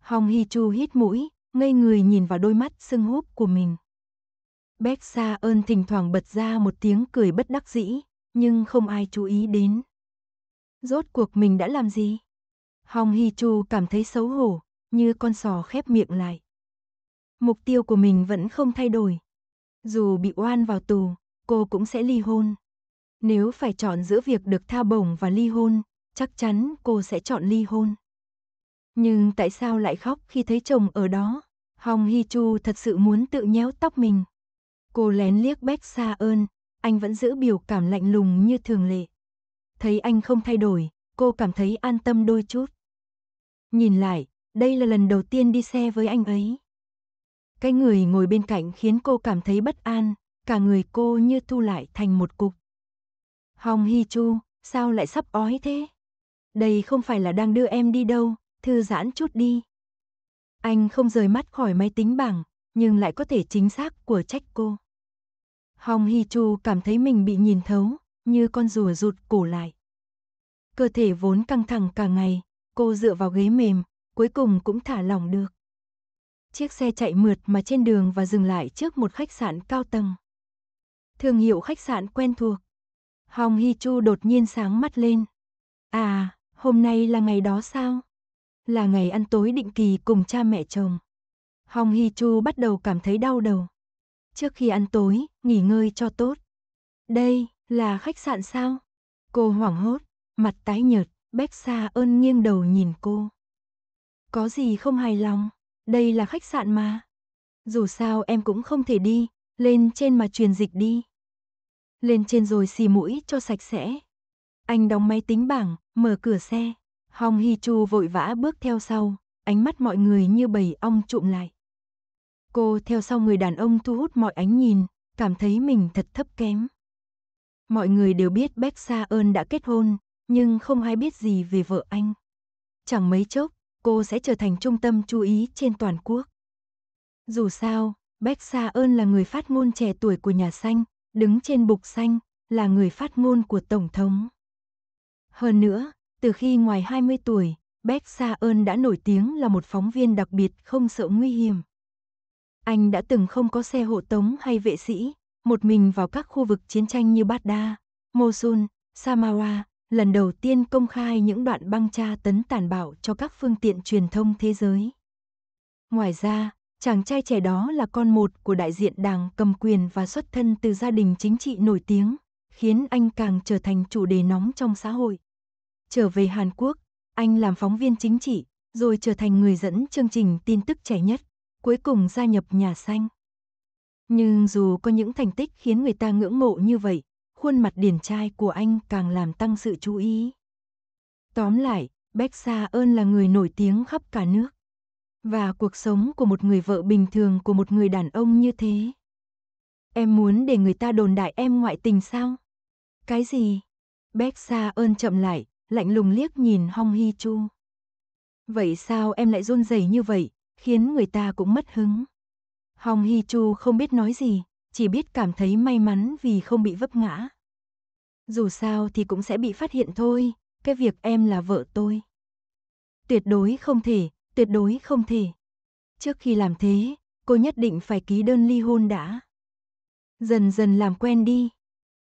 Hong Hi Chu hít mũi, ngây người nhìn vào đôi mắt sưng húp của mình. Bét Sa ơn thỉnh thoảng bật ra một tiếng cười bất đắc dĩ, nhưng không ai chú ý đến. Rốt cuộc mình đã làm gì? Hong Hi Chu cảm thấy xấu hổ, như con sò khép miệng lại. Mục tiêu của mình vẫn không thay đổi. Dù bị oan vào tù, cô cũng sẽ ly hôn. Nếu phải chọn giữa việc được tha bổng và ly hôn, chắc chắn cô sẽ chọn ly hôn. Nhưng tại sao lại khóc khi thấy chồng ở đó? Hong Hi Chu thật sự muốn tự nhéo tóc mình. Cô lén liếc Bách Sa ơn, anh vẫn giữ biểu cảm lạnh lùng như thường lệ. Thấy anh không thay đổi, cô cảm thấy an tâm đôi chút. Nhìn lại, đây là lần đầu tiên đi xe với anh ấy. Cái người ngồi bên cạnh khiến cô cảm thấy bất an, cả người cô như thu lại thành một cục. Hong Hi Chu, sao lại sắp ói thế? Đây không phải là đang đưa em đi đâu, thư giãn chút đi. Anh không rời mắt khỏi máy tính bảng, nhưng lại có thể chính xác của trách cô. Hong Hi Chu cảm thấy mình bị nhìn thấu, như con rùa rụt cổ lại. Cơ thể vốn căng thẳng cả ngày, cô dựa vào ghế mềm, cuối cùng cũng thả lỏng được. Chiếc xe chạy mượt mà trên đường và dừng lại trước một khách sạn cao tầng. Thương hiệu khách sạn quen thuộc. Hong Hi Chu đột nhiên sáng mắt lên. À, hôm nay là ngày đó sao? Là ngày ăn tối định kỳ cùng cha mẹ chồng. Hong Hi Chu bắt đầu cảm thấy đau đầu. Trước khi ăn tối, nghỉ ngơi cho tốt. Đây là khách sạn sao? Cô hoảng hốt, mặt tái nhợt, Bếp Sa ơn nghiêng đầu nhìn cô. Có gì không hài lòng, đây là khách sạn mà. Dù sao em cũng không thể đi, lên trên mà truyền dịch đi. Lên trên rồi xì mũi cho sạch sẽ. Anh đóng máy tính bảng, mở cửa xe. Hong Hi Chu vội vã bước theo sau, ánh mắt mọi người như bầy ong trụm lại. Cô theo sau người đàn ông thu hút mọi ánh nhìn, cảm thấy mình thật thấp kém. Mọi người đều biết Beck Sa ơn đã kết hôn, nhưng không ai biết gì về vợ anh. Chẳng mấy chốc, cô sẽ trở thành trung tâm chú ý trên toàn quốc. Dù sao, Beck Sa ơn là người phát ngôn trẻ tuổi của nhà xanh, đứng trên bục xanh, là người phát ngôn của Tổng thống. Hơn nữa, từ khi ngoài 20 tuổi, Beck Sa ơn đã nổi tiếng là một phóng viên đặc biệt không sợ nguy hiểm. Anh đã từng không có xe hộ tống hay vệ sĩ, một mình vào các khu vực chiến tranh như Baghdad, Mosul, Samawa, lần đầu tiên công khai những đoạn băng tra tấn tàn bạo cho các phương tiện truyền thông thế giới. Ngoài ra, chàng trai trẻ đó là con một của đại diện đảng cầm quyền và xuất thân từ gia đình chính trị nổi tiếng, khiến anh càng trở thành chủ đề nóng trong xã hội. Trở về Hàn Quốc, anh làm phóng viên chính trị, rồi trở thành người dẫn chương trình tin tức trẻ nhất cuối cùng gia nhập nhà xanh. Nhưng dù có những thành tích khiến người ta ngưỡng mộ như vậy, khuôn mặt điển trai của anh càng làm tăng sự chú ý. Tóm lại, Beck Sa ơn là người nổi tiếng khắp cả nước. Và cuộc sống của một người vợ bình thường của một người đàn ông như thế. Em muốn để người ta đồn đại em ngoại tình sao? Cái gì? Beck Sa ơn chậm lại, lạnh lùng liếc nhìn Hong Hi Chu. Vậy sao em lại run rẩy như vậy, khiến người ta cũng mất hứng. Hong Hi Chu không biết nói gì, chỉ biết cảm thấy may mắn vì không bị vấp ngã. Dù sao thì cũng sẽ bị phát hiện thôi, cái việc em là vợ tôi. Tuyệt đối không thể, tuyệt đối không thể. Trước khi làm thế, cô nhất định phải ký đơn ly hôn đã. Dần dần làm quen đi.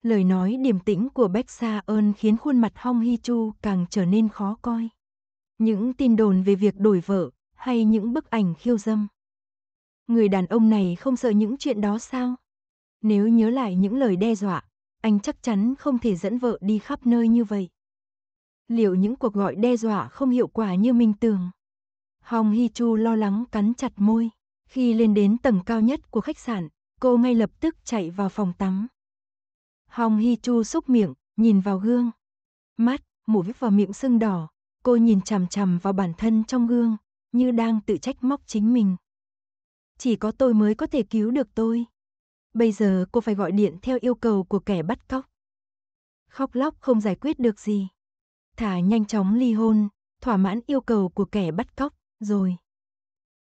Lời nói điềm tĩnh của Bách Sa ơn khiến khuôn mặt Hong Hi Chu càng trở nên khó coi. Những tin đồn về việc đổi vợ, hay những bức ảnh khiêu dâm. Người đàn ông này không sợ những chuyện đó sao? Nếu nhớ lại những lời đe dọa, anh chắc chắn không thể dẫn vợ đi khắp nơi như vậy. Liệu những cuộc gọi đe dọa không hiệu quả như mình tưởng? Hong Hi Chu lo lắng cắn chặt môi. Khi lên đến tầng cao nhất của khách sạn, cô ngay lập tức chạy vào phòng tắm. Hong Hi Chu xúc miệng, nhìn vào gương. Mắt, mũi và miệng sưng đỏ, cô nhìn chằm chằm vào bản thân trong gương, như đang tự trách móc chính mình. Chỉ có tôi mới có thể cứu được tôi. Bây giờ cô phải gọi điện theo yêu cầu của kẻ bắt cóc. Khóc lóc không giải quyết được gì. Thả nhanh chóng ly hôn, thỏa mãn yêu cầu của kẻ bắt cóc, rồi.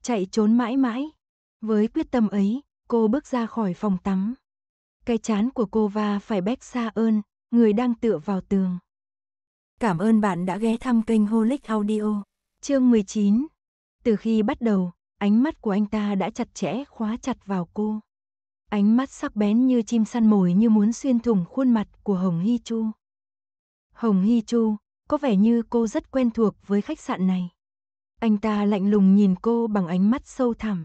Chạy trốn mãi mãi. Với quyết tâm ấy, cô bước ra khỏi phòng tắm. Cái chán của cô va phải bách xa ơn, người đang tựa vào tường. Cảm ơn bạn đã ghé thăm kênh Holic Audio. Chương 19 từ khi bắt đầu, ánh mắt của anh ta đã chặt chẽ khóa chặt vào cô. Ánh mắt sắc bén như chim săn mồi như muốn xuyên thủng khuôn mặt của Hồng Hy Chu. Hồng Hy Chu, có vẻ như cô rất quen thuộc với khách sạn này. Anh ta lạnh lùng nhìn cô bằng ánh mắt sâu thẳm.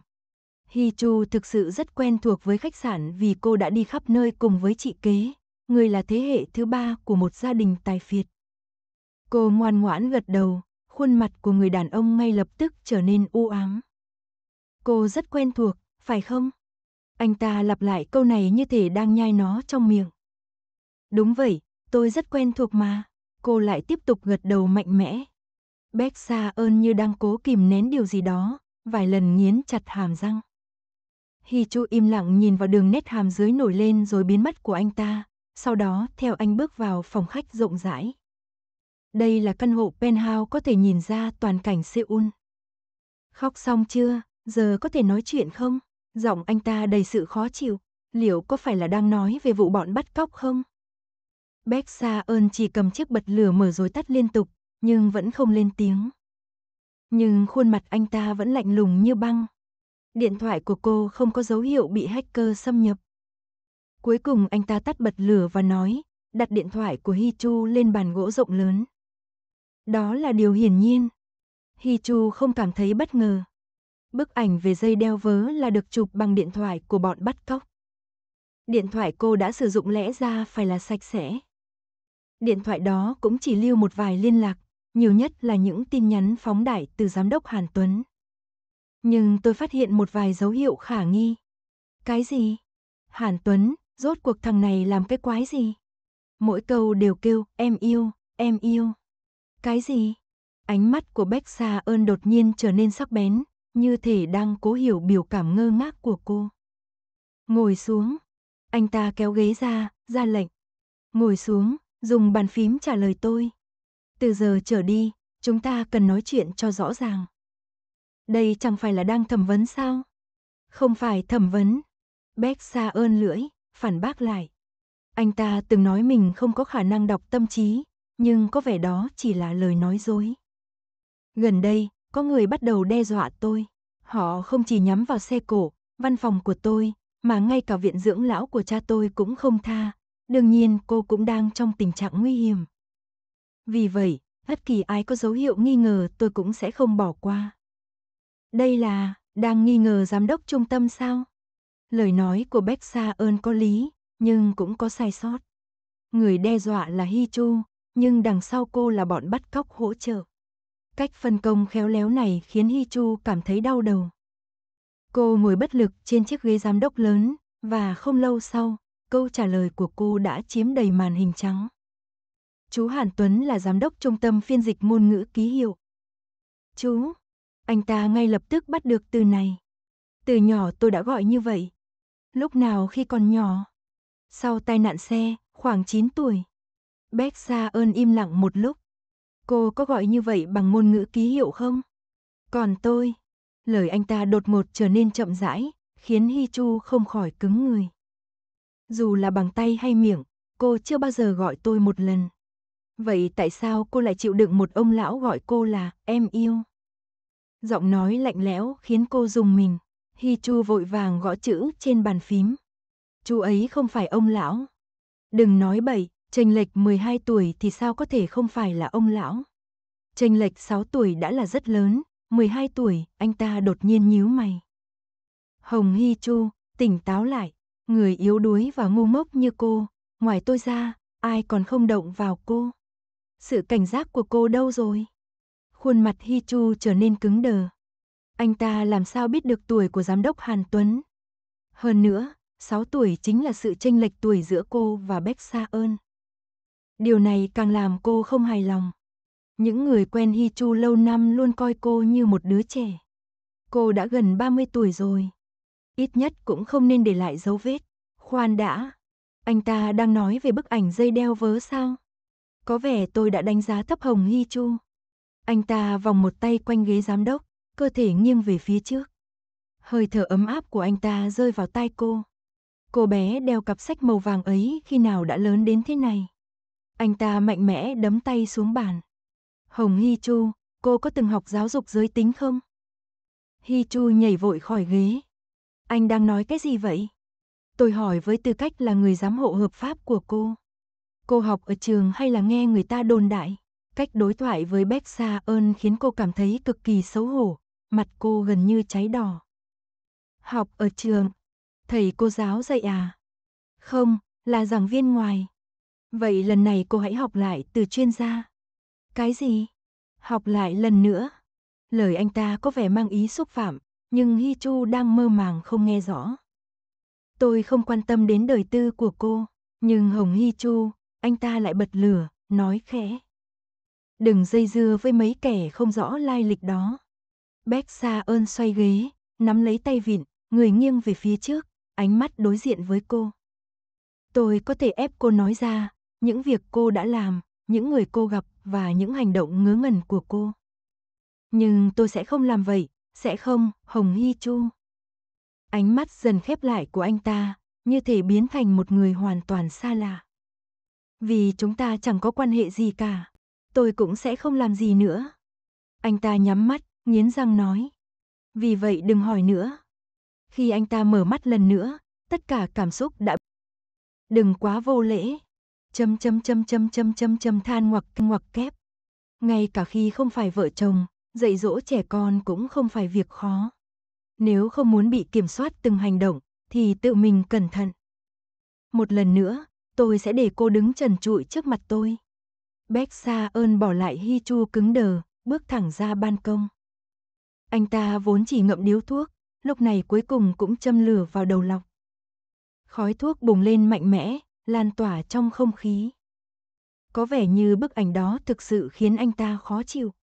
Hy Chu thực sự rất quen thuộc với khách sạn vì cô đã đi khắp nơi cùng với chị kế, người là thế hệ thứ ba của một gia đình tài phiệt. Cô ngoan ngoãn gật đầu, khuôn mặt của người đàn ông ngay lập tức trở nên u ám. Cô rất quen thuộc, phải không? Anh ta lặp lại câu này như thể đang nhai nó trong miệng. Đúng vậy, tôi rất quen thuộc mà. Cô lại tiếp tục gật đầu mạnh mẽ. Bách xa ơn như đang cố kìm nén điều gì đó, vài lần nghiến chặt hàm răng. Hi Chu im lặng nhìn vào đường nét hàm dưới nổi lên rồi biến mất của anh ta, sau đó theo anh bước vào phòng khách rộng rãi. Đây là căn hộ penthouse có thể nhìn ra toàn cảnh Seoul. Khóc xong chưa, giờ có thể nói chuyện không? Giọng anh ta đầy sự khó chịu, liệu có phải là đang nói về vụ bọn bắt cóc không? Bách Sa ơn chỉ cầm chiếc bật lửa mở rồi tắt liên tục, nhưng vẫn không lên tiếng. Nhưng khuôn mặt anh ta vẫn lạnh lùng như băng. Điện thoại của cô không có dấu hiệu bị hacker xâm nhập. Cuối cùng anh ta tắt bật lửa và nói, đặt điện thoại của Hi Chu lên bàn gỗ rộng lớn. Đó là điều hiển nhiên. Hi Chu không cảm thấy bất ngờ. Bức ảnh về dây đeo vớ là được chụp bằng điện thoại của bọn bắt cóc. Điện thoại cô đã sử dụng lẽ ra phải là sạch sẽ. Điện thoại đó cũng chỉ lưu một vài liên lạc, nhiều nhất là những tin nhắn phóng đại từ giám đốc Hàn Tuấn. Nhưng tôi phát hiện một vài dấu hiệu khả nghi. Cái gì? Hàn Tuấn, rốt cuộc thằng này làm cái quái gì? Mỗi câu đều kêu em yêu, em yêu. Cái gì? Ánh mắt của Bách Sa ơn đột nhiên trở nên sắc bén, như thể đang cố hiểu biểu cảm ngơ ngác của cô. Ngồi xuống. Anh ta kéo ghế ra, ra lệnh. Ngồi xuống, dùng bàn phím trả lời tôi. Từ giờ trở đi, chúng ta cần nói chuyện cho rõ ràng. Đây chẳng phải là đang thẩm vấn sao? Không phải thẩm vấn. Beck xa ơn lưỡi, phản bác lại. Anh ta từng nói mình không có khả năng đọc tâm trí, nhưng có vẻ đó chỉ là lời nói dối. Gần đây, có người bắt đầu đe dọa tôi. Họ không chỉ nhắm vào xe cổ, văn phòng của tôi, mà ngay cả viện dưỡng lão của cha tôi cũng không tha. Đương nhiên cô cũng đang trong tình trạng nguy hiểm. Vì vậy, bất kỳ ai có dấu hiệu nghi ngờ tôi cũng sẽ không bỏ qua. Đây là, đang nghi ngờ giám đốc trung tâm sao? Lời nói của Bexa ơn có lý, nhưng cũng có sai sót. Người đe dọa là Hi Chu, nhưng đằng sau cô là bọn bắt cóc hỗ trợ. Cách phân công khéo léo này khiến Hi Chu cảm thấy đau đầu. Cô ngồi bất lực trên chiếc ghế giám đốc lớn, và không lâu sau, câu trả lời của cô đã chiếm đầy màn hình trắng. Chú Hàn Tuấn là giám đốc trung tâm phiên dịch ngôn ngữ ký hiệu. Chú, anh ta ngay lập tức bắt được từ này. Từ nhỏ tôi đã gọi như vậy. Lúc nào khi còn nhỏ, sau tai nạn xe, khoảng 9 tuổi, Bét Sa ơn im lặng một lúc. Cô có gọi như vậy bằng ngôn ngữ ký hiệu không? Còn tôi? Lời anh ta đột ngột trở nên chậm rãi, khiến Hi Chu không khỏi cứng người. Dù là bằng tay hay miệng, cô chưa bao giờ gọi tôi một lần. Vậy tại sao cô lại chịu đựng một ông lão gọi cô là em yêu? Giọng nói lạnh lẽo khiến cô dùng mình. Hi Chu vội vàng gõ chữ trên bàn phím. Chú ấy không phải ông lão. Đừng nói bậy, Chênh lệch 12 tuổi thì sao có thể không phải là ông lão? Chênh lệch 6 tuổi đã là rất lớn, 12 tuổi, anh ta đột nhiên nhíu mày. Hồng Hy Chu, tỉnh táo lại, người yếu đuối và ngu mốc như cô, ngoài tôi ra, ai còn không động vào cô? Sự cảnh giác của cô đâu rồi? Khuôn mặt Hy Chu trở nên cứng đờ. Anh ta làm sao biết được tuổi của giám đốc Hàn Tuấn? Hơn nữa, 6 tuổi chính là sự chênh lệch tuổi giữa cô và Beck Sa ơn. Điều này càng làm cô không hài lòng. Những người quen Hi Chu lâu năm luôn coi cô như một đứa trẻ. Cô đã gần 30 tuổi rồi. Ít nhất cũng không nên để lại dấu vết. Khoan đã. Anh ta đang nói về bức ảnh dây đeo vớ sao? Có vẻ tôi đã đánh giá thấp Hồng Hi Chu. Anh ta vòng một tay quanh ghế giám đốc, cơ thể nghiêng về phía trước. Hơi thở ấm áp của anh ta rơi vào tai cô. Cô bé đeo cặp sách màu vàng ấy khi nào đã lớn đến thế này? Anh ta mạnh mẽ đấm tay xuống bàn. Hồng Hy Chu, cô có từng học giáo dục giới tính không? Hy Chu nhảy vội khỏi ghế. Anh đang nói cái gì vậy? Tôi hỏi với tư cách là người giám hộ hợp pháp của cô. Cô học ở trường hay là nghe người ta đồn đại? Cách đối thoại với Bách Sa ơn khiến cô cảm thấy cực kỳ xấu hổ, mặt cô gần như cháy đỏ. Học ở trường, thầy cô giáo dạy à? Không, là giảng viên ngoài. Vậy lần này cô hãy học lại từ chuyên gia. Cái gì? Học lại lần nữa. Lời anh ta có vẻ mang ý xúc phạm, nhưng Hi Chu đang mơ màng không nghe rõ. Tôi không quan tâm đến đời tư của cô, nhưng Hồng Hi Chu, anh ta lại bật lửa, nói khẽ. Đừng dây dưa với mấy kẻ không rõ lai lịch đó. Bách Sa ơn xoay ghế, nắm lấy tay vịn, người nghiêng về phía trước, ánh mắt đối diện với cô. Tôi có thể ép cô nói ra, những việc cô đã làm, những người cô gặp và những hành động ngớ ngẩn của cô. Nhưng tôi sẽ không làm vậy, sẽ không, Hồng Hy Chu. Ánh mắt dần khép lại của anh ta, như thể biến thành một người hoàn toàn xa lạ. Vì chúng ta chẳng có quan hệ gì cả, tôi cũng sẽ không làm gì nữa. Anh ta nhắm mắt, nghiến răng nói. Vì vậy đừng hỏi nữa. Khi anh ta mở mắt lần nữa, tất cả cảm xúc đã... Đừng quá vô lễ châm châm châm châm châm châm châm than ngoặc ngoặc kép. Ngay cả khi không phải vợ chồng, dạy dỗ trẻ con cũng không phải việc khó. Nếu không muốn bị kiểm soát từng hành động, thì tự mình cẩn thận. Một lần nữa, tôi sẽ để cô đứng trần trụi trước mặt tôi. Bách Sa ơn bỏ lại Hi Chu cứng đờ, bước thẳng ra ban công. Anh ta vốn chỉ ngậm điếu thuốc, lúc này cuối cùng cũng châm lửa vào đầu lọc. Khói thuốc bùng lên mạnh mẽ, lan tỏa trong không khí. Có vẻ như bức ảnh đó thực sự khiến anh ta khó chịu.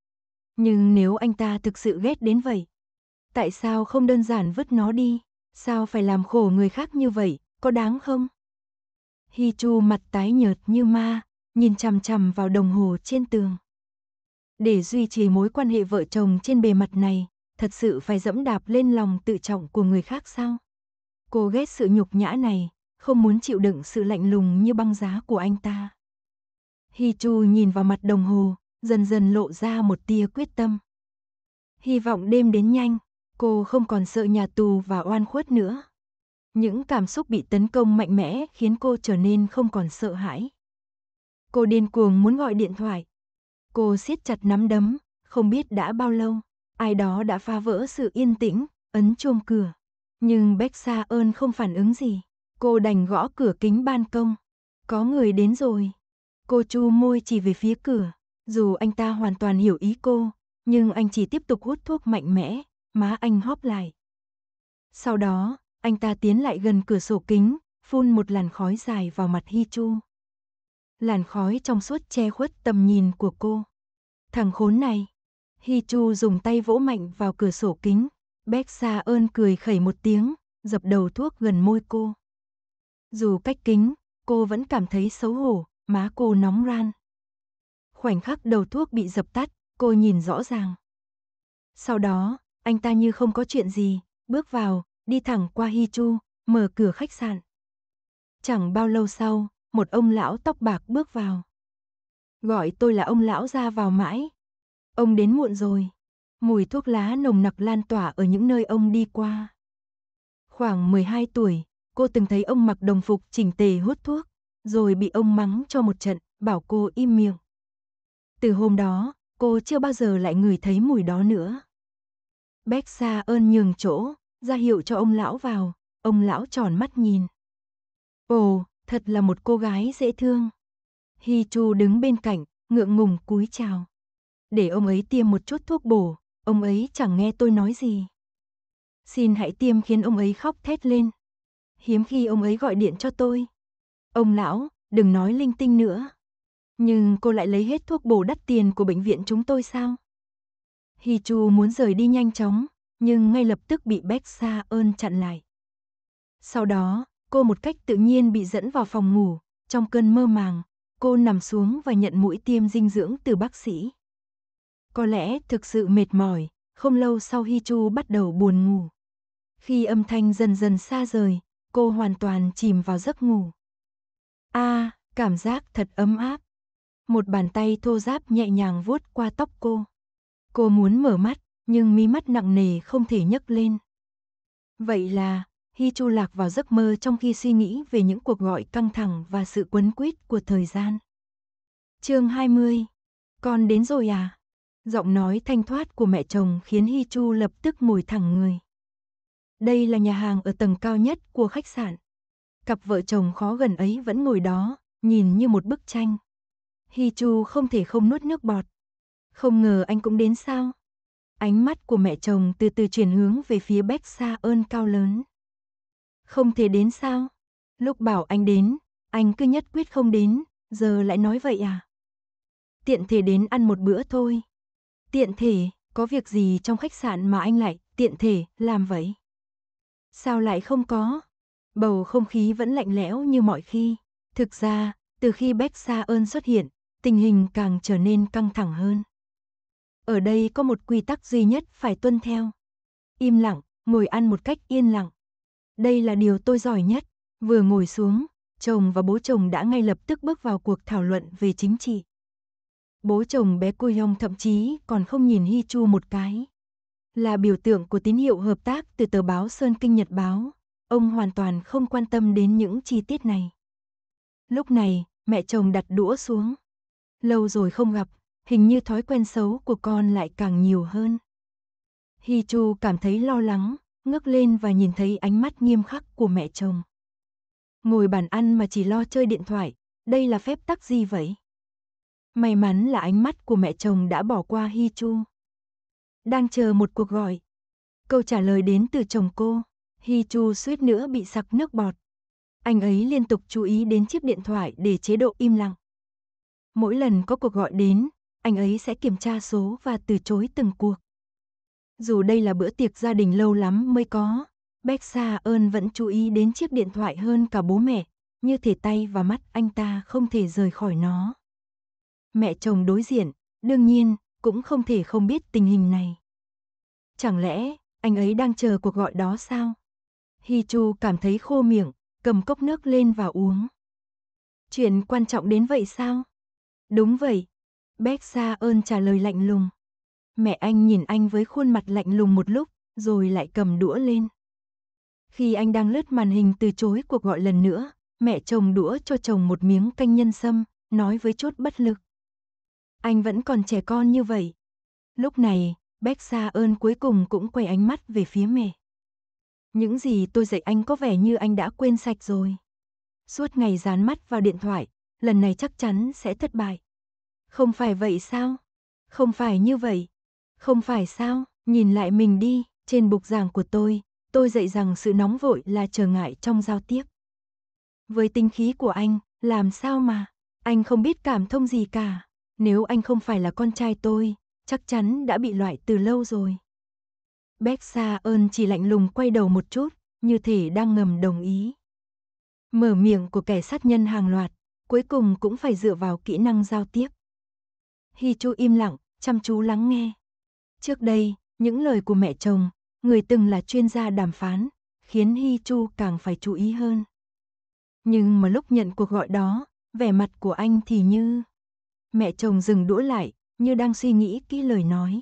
Nhưng nếu anh ta thực sự ghét đến vậy, tại sao không đơn giản vứt nó đi? Sao phải làm khổ người khác như vậy, có đáng không? Hi Chu mặt tái nhợt như ma, nhìn chằm chằm vào đồng hồ trên tường. Để duy trì mối quan hệ vợ chồng trên bề mặt này, thật sự phải dẫm đạp lên lòng tự trọng của người khác sao? Cô ghét sự nhục nhã này, không muốn chịu đựng sự lạnh lùng như băng giá của anh ta. Hi Chu nhìn vào mặt đồng hồ, dần dần lộ ra một tia quyết tâm. Hy vọng đêm đến nhanh, cô không còn sợ nhà tù và oan khuất nữa. Những cảm xúc bị tấn công mạnh mẽ khiến cô trở nên không còn sợ hãi. Cô điên cuồng muốn gọi điện thoại. Cô siết chặt nắm đấm, không biết đã bao lâu, ai đó đã phá vỡ sự yên tĩnh, ấn chuông cửa. Nhưng Bexa ơn không phản ứng gì. Cô đành gõ cửa kính ban công. Có người đến rồi. Cô chu môi chỉ về phía cửa. Dù anh ta hoàn toàn hiểu ý cô, nhưng anh chỉ tiếp tục hút thuốc mạnh mẽ, má anh hóp lại. Sau đó, anh ta tiến lại gần cửa sổ kính, phun một làn khói dài vào mặt Hi Chu. Làn khói trong suốt che khuất tầm nhìn của cô. Thằng khốn này. Hi Chu dùng tay vỗ mạnh vào cửa sổ kính. Bách Sa ơn cười khẩy một tiếng, dập đầu thuốc gần môi cô. Dù cách kính, cô vẫn cảm thấy xấu hổ, má cô nóng ran. Khoảnh khắc đầu thuốc bị dập tắt, cô nhìn rõ ràng. Sau đó, anh ta như không có chuyện gì, bước vào, đi thẳng qua Hi Chu, mở cửa khách sạn. Chẳng bao lâu sau, một ông lão tóc bạc bước vào. Gọi tôi là ông lão ra vào mãi. Ông đến muộn rồi. Mùi thuốc lá nồng nặc lan tỏa ở những nơi ông đi qua. Khoảng 12 tuổi, cô từng thấy ông mặc đồng phục chỉnh tề hút thuốc, rồi bị ông mắng cho một trận, bảo cô im miệng. Từ hôm đó, cô chưa bao giờ lại ngửi thấy mùi đó nữa. Bách Sa ơn nhường chỗ, ra hiệu cho ông lão vào, ông lão tròn mắt nhìn. Ồ, thật là một cô gái dễ thương. Hi Chu đứng bên cạnh, ngượng ngùng cúi chào. Để ông ấy tiêm một chút thuốc bổ, ông ấy chẳng nghe tôi nói gì. Xin hãy tiêm khiến ông ấy khóc thét lên, hiếm khi ông ấy gọi điện cho tôi. Ông lão, đừng nói linh tinh nữa. Nhưng cô lại lấy hết thuốc bổ đắt tiền của bệnh viện chúng tôi sao? Hi Chu muốn rời đi nhanh chóng, nhưng ngay lập tức bị Bách Sa ơn chặn lại. Sau đó, cô một cách tự nhiên bị dẫn vào phòng ngủ, trong cơn mơ màng, cô nằm xuống và nhận mũi tiêm dinh dưỡng từ bác sĩ. Có lẽ thực sự mệt mỏi, không lâu sau Hi Chu bắt đầu buồn ngủ. Khi âm thanh dần dần xa rời, cô hoàn toàn chìm vào giấc ngủ. A, à, cảm giác thật ấm áp. Một bàn tay thô ráp nhẹ nhàng vuốt qua tóc cô. Cô muốn mở mắt, nhưng mí mắt nặng nề không thể nhấc lên. Vậy là, Hi Chu lạc vào giấc mơ trong khi suy nghĩ về những cuộc gọi căng thẳng và sự quấn quýt của thời gian. Chương 20. Con đến rồi à? Giọng nói thanh thoát của mẹ chồng khiến Hi Chu lập tức ngồi thẳng người. Đây là nhà hàng ở tầng cao nhất của khách sạn. Cặp vợ chồng khó gần ấy vẫn ngồi đó, nhìn như một bức tranh. Hi Chu không thể không nuốt nước bọt. Không ngờ anh cũng đến sao? Ánh mắt của mẹ chồng từ từ chuyển hướng về phía Bách Sa ơn cao lớn. Không thể đến sao? Lúc bảo anh đến, anh cứ nhất quyết không đến, giờ lại nói vậy à? Tiện thể đến ăn một bữa thôi. Tiện thể, có việc gì trong khách sạn mà anh lại tiện thể làm vậy? Sao lại không có? Bầu không khí vẫn lạnh lẽo như mọi khi. Thực ra, từ khi Bách Sa ơn xuất hiện, tình hình càng trở nên căng thẳng hơn. Ở đây có một quy tắc duy nhất phải tuân theo. Im lặng, ngồi ăn một cách yên lặng. Đây là điều tôi giỏi nhất. Vừa ngồi xuống, chồng và bố chồng đã ngay lập tức bước vào cuộc thảo luận về chính trị. Bố chồng bé Cô Yong thậm chí còn không nhìn Hi Chu một cái là biểu tượng của tín hiệu hợp tác từ tờ báo Sơn Kinh Nhật Báo. Ông hoàn toàn không quan tâm đến những chi tiết này. Lúc này, mẹ chồng đặt đũa xuống. Lâu rồi không gặp, hình như thói quen xấu của con lại càng nhiều hơn. Hi Chu cảm thấy lo lắng, ngước lên và nhìn thấy ánh mắt nghiêm khắc của mẹ chồng. Ngồi bàn ăn mà chỉ lo chơi điện thoại, đây là phép tắc gì vậy? May mắn là ánh mắt của mẹ chồng đã bỏ qua Hi Chu đang chờ một cuộc gọi. Câu trả lời đến từ chồng cô, Hi Chu suýt nữa bị sặc nước bọt. Anh ấy liên tục chú ý đến chiếc điện thoại để chế độ im lặng. Mỗi lần có cuộc gọi đến, anh ấy sẽ kiểm tra số và từ chối từng cuộc. Dù đây là bữa tiệc gia đình lâu lắm mới có, Bexa ơn vẫn chú ý đến chiếc điện thoại hơn cả bố mẹ, như thể tay và mắt anh ta không thể rời khỏi nó. Mẹ chồng đối diện, đương nhiên, cũng không thể không biết tình hình này. Chẳng lẽ, anh ấy đang chờ cuộc gọi đó sao? Hi Chu cảm thấy khô miệng, cầm cốc nước lên và uống. Chuyện quan trọng đến vậy sao? Đúng vậy. Bác Sa ơn trả lời lạnh lùng. Mẹ anh nhìn anh với khuôn mặt lạnh lùng một lúc, rồi lại cầm đũa lên. Khi anh đang lướt màn hình từ chối cuộc gọi lần nữa, mẹ chồng đũa cho chồng một miếng canh nhân sâm, nói với chút bất lực. Anh vẫn còn trẻ con như vậy. Lúc này, Bách Sa ơn cuối cùng cũng quay ánh mắt về phía mẹ. Những gì tôi dạy anh có vẻ như anh đã quên sạch rồi. Suốt ngày dán mắt vào điện thoại, lần này chắc chắn sẽ thất bại. Không phải vậy sao? Không phải như vậy. Không phải sao? Nhìn lại mình đi, trên bục giảng của tôi, tôi dạy rằng sự nóng vội là trở ngại trong giao tiếp. Với tính khí của anh, làm sao mà? Anh không biết cảm thông gì cả. Nếu anh không phải là con trai tôi, chắc chắn đã bị loại từ lâu rồi. Bách Sa ơn chỉ lạnh lùng quay đầu một chút, như thể đang ngầm đồng ý. Mở miệng của kẻ sát nhân hàng loạt, cuối cùng cũng phải dựa vào kỹ năng giao tiếp. Hi Chu im lặng, chăm chú lắng nghe. Trước đây, những lời của mẹ chồng, người từng là chuyên gia đàm phán, khiến Hi Chu càng phải chú ý hơn. Nhưng mà lúc nhận cuộc gọi đó, vẻ mặt của anh thì như mẹ chồng dừng đũa lại, như đang suy nghĩ kỹ lời nói.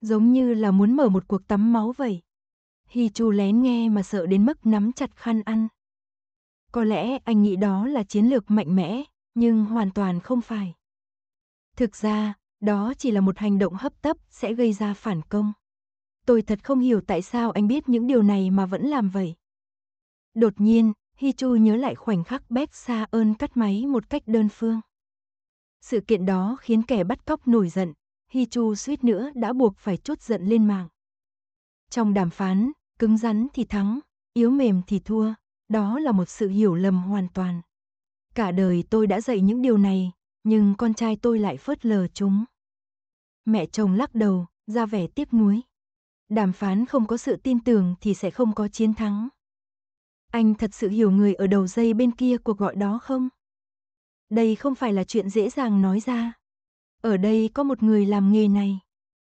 Giống như là muốn mở một cuộc tắm máu vậy. Hi Chu lén nghe mà sợ đến mức nắm chặt khăn ăn. Có lẽ anh nghĩ đó là chiến lược mạnh mẽ, nhưng hoàn toàn không phải. Thực ra, đó chỉ là một hành động hấp tấp sẽ gây ra phản công. Tôi thật không hiểu tại sao anh biết những điều này mà vẫn làm vậy. Đột nhiên, Hi Chu nhớ lại khoảnh khắc Bét Sa ơn cắt máy một cách đơn phương. Sự kiện đó khiến kẻ bắt cóc nổi giận, Hi Chu suýt nữa đã buộc phải chốt giận lên mạng. Trong đàm phán, cứng rắn thì thắng, yếu mềm thì thua, đó là một sự hiểu lầm hoàn toàn. Cả đời tôi đã dạy những điều này, nhưng con trai tôi lại phớt lờ chúng. Mẹ chồng lắc đầu, ra vẻ tiếp nuối. Đàm phán không có sự tin tưởng thì sẽ không có chiến thắng. Anh thật sự hiểu người ở đầu dây bên kia cuộc gọi đó không? Đây không phải là chuyện dễ dàng nói ra. Ở đây có một người làm nghề này.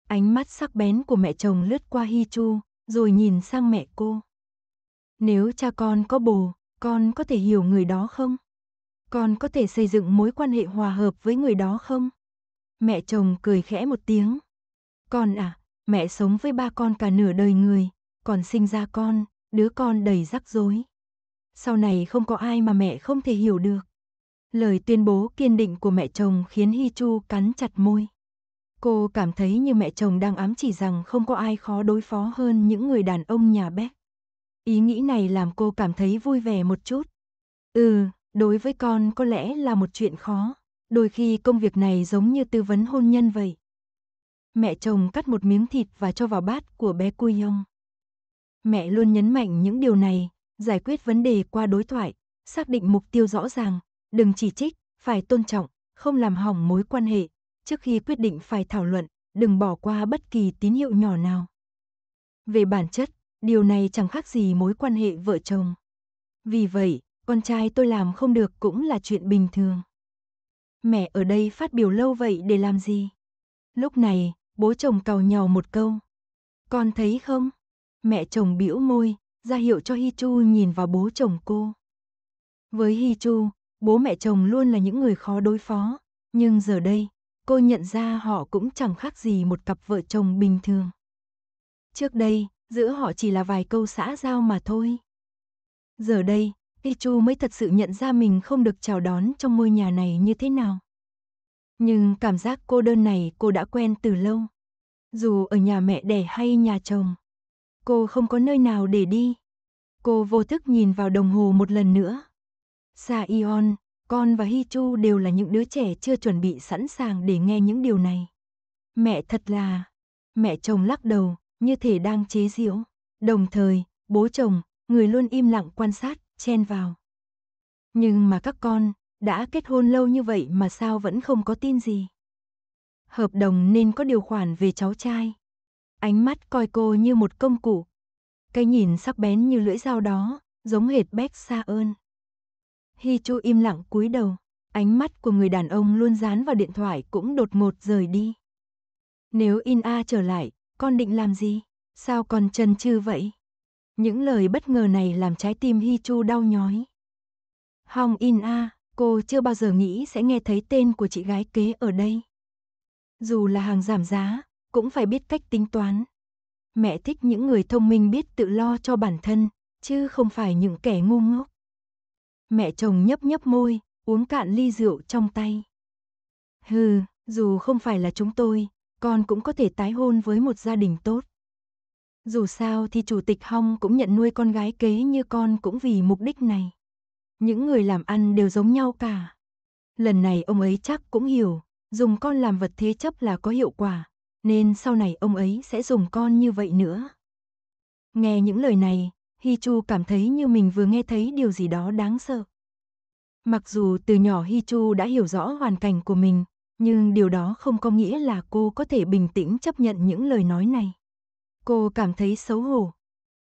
Ánh mắt sắc bén của mẹ chồng lướt qua Hi Chu, rồi nhìn sang mẹ cô. Nếu cha con có bồ, con có thể hiểu người đó không? Con có thể xây dựng mối quan hệ hòa hợp với người đó không? Mẹ chồng cười khẽ một tiếng. Con à, mẹ sống với ba con cả nửa đời người, còn sinh ra con, đứa con đầy rắc rối. Sau này không có ai mà mẹ không thể hiểu được. Lời tuyên bố kiên định của mẹ chồng khiến Hi Chu cắn chặt môi. Cô cảm thấy như mẹ chồng đang ám chỉ rằng không có ai khó đối phó hơn những người đàn ông nhà bếp. Ý nghĩ này làm cô cảm thấy vui vẻ một chút. Ừ, đối với con có lẽ là một chuyện khó. Đôi khi công việc này giống như tư vấn hôn nhân vậy. Mẹ chồng cắt một miếng thịt và cho vào bát của bé Cui Yong. Mẹ luôn nhấn mạnh những điều này, giải quyết vấn đề qua đối thoại, xác định mục tiêu rõ ràng, đừng chỉ trích, phải tôn trọng, không làm hỏng mối quan hệ, trước khi quyết định phải thảo luận, đừng bỏ qua bất kỳ tín hiệu nhỏ nào. Về bản chất, điều này chẳng khác gì mối quan hệ vợ chồng. Vì vậy, con trai tôi làm không được cũng là chuyện bình thường. Mẹ ở đây phát biểu lâu vậy để làm gì? Lúc này, bố chồng cào nhào một câu. Con thấy không? Mẹ chồng bĩu môi, ra hiệu cho Hi Chu nhìn vào bố chồng cô. Với Hi Chu, Bố mẹ chồng luôn là những người khó đối phó, nhưng giờ đây, cô nhận ra họ cũng chẳng khác gì một cặp vợ chồng bình thường. Trước đây, giữa họ chỉ là vài câu xã giao mà thôi. Giờ đây, Ichu mới thật sự nhận ra mình không được chào đón trong ngôi nhà này như thế nào. Nhưng cảm giác cô đơn này cô đã quen từ lâu. Dù ở nhà mẹ đẻ hay nhà chồng, cô không có nơi nào để đi. Cô vô thức nhìn vào đồng hồ một lần nữa. Saion, con và Hi Chu đều là những đứa trẻ chưa chuẩn bị sẵn sàng để nghe những điều này. Mẹ thật là... Mẹ chồng lắc đầu, như thể đang chế giễu. Đồng thời, bố chồng, người luôn im lặng quan sát, chen vào. Nhưng mà các con, đã kết hôn lâu như vậy mà sao vẫn không có tin gì? Hợp đồng nên có điều khoản về cháu trai. Ánh mắt coi cô như một công cụ. Cái nhìn sắc bén như lưỡi dao đó, giống hệt Beck xa ơn. Hi Chu im lặng cúi đầu, ánh mắt của người đàn ông luôn dán vào điện thoại cũng đột ngột rời đi. Nếu In A trở lại, con định làm gì? Sao còn chân chư vậy? Những lời bất ngờ này làm trái tim Hi Chu đau nhói. Hong In A, cô chưa bao giờ nghĩ sẽ nghe thấy tên của chị gái kế ở đây. Dù là hàng giảm giá, cũng phải biết cách tính toán. Mẹ thích những người thông minh biết tự lo cho bản thân, chứ không phải những kẻ ngu ngốc. Mẹ chồng nhấp nhấp môi, uống cạn ly rượu trong tay. Hừ, dù không phải là chúng tôi, con cũng có thể tái hôn với một gia đình tốt. Dù sao thì chủ tịch Hong cũng nhận nuôi con gái kế như con cũng vì mục đích này. Những người làm ăn đều giống nhau cả. Lần này ông ấy chắc cũng hiểu, dùng con làm vật thế chấp là có hiệu quả, nên sau này ông ấy sẽ dùng con như vậy nữa. Nghe những lời này, Hi Chu cảm thấy như mình vừa nghe thấy điều gì đó đáng sợ. Mặc dù từ nhỏ Hi Chu đã hiểu rõ hoàn cảnh của mình, nhưng điều đó không có nghĩa là cô có thể bình tĩnh chấp nhận những lời nói này. Cô cảm thấy xấu hổ.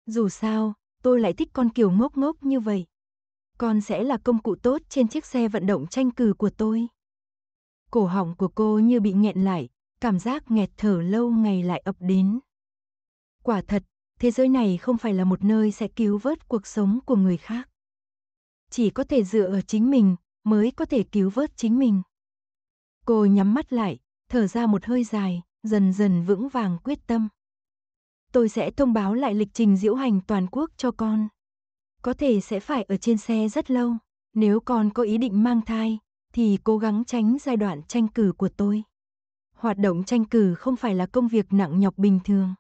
Dù sao, tôi lại thích con kiều ngốc ngốc như vậy. Con sẽ là công cụ tốt trên chiếc xe vận động tranh cử của tôi. Cổ họng của cô như bị nghẹn lại, cảm giác nghẹt thở lâu ngày lại ập đến. Quả thật, thế giới này không phải là một nơi sẽ cứu vớt cuộc sống của người khác. Chỉ có thể dựa ở chính mình mới có thể cứu vớt chính mình. Cô nhắm mắt lại, thở ra một hơi dài, dần dần vững vàng quyết tâm. Tôi sẽ thông báo lại lịch trình diễu hành toàn quốc cho con. Có thể sẽ phải ở trên xe rất lâu, nếu con có ý định mang thai thì cố gắng tránh giai đoạn tranh cử của tôi. Hoạt động tranh cử không phải là công việc nặng nhọc bình thường.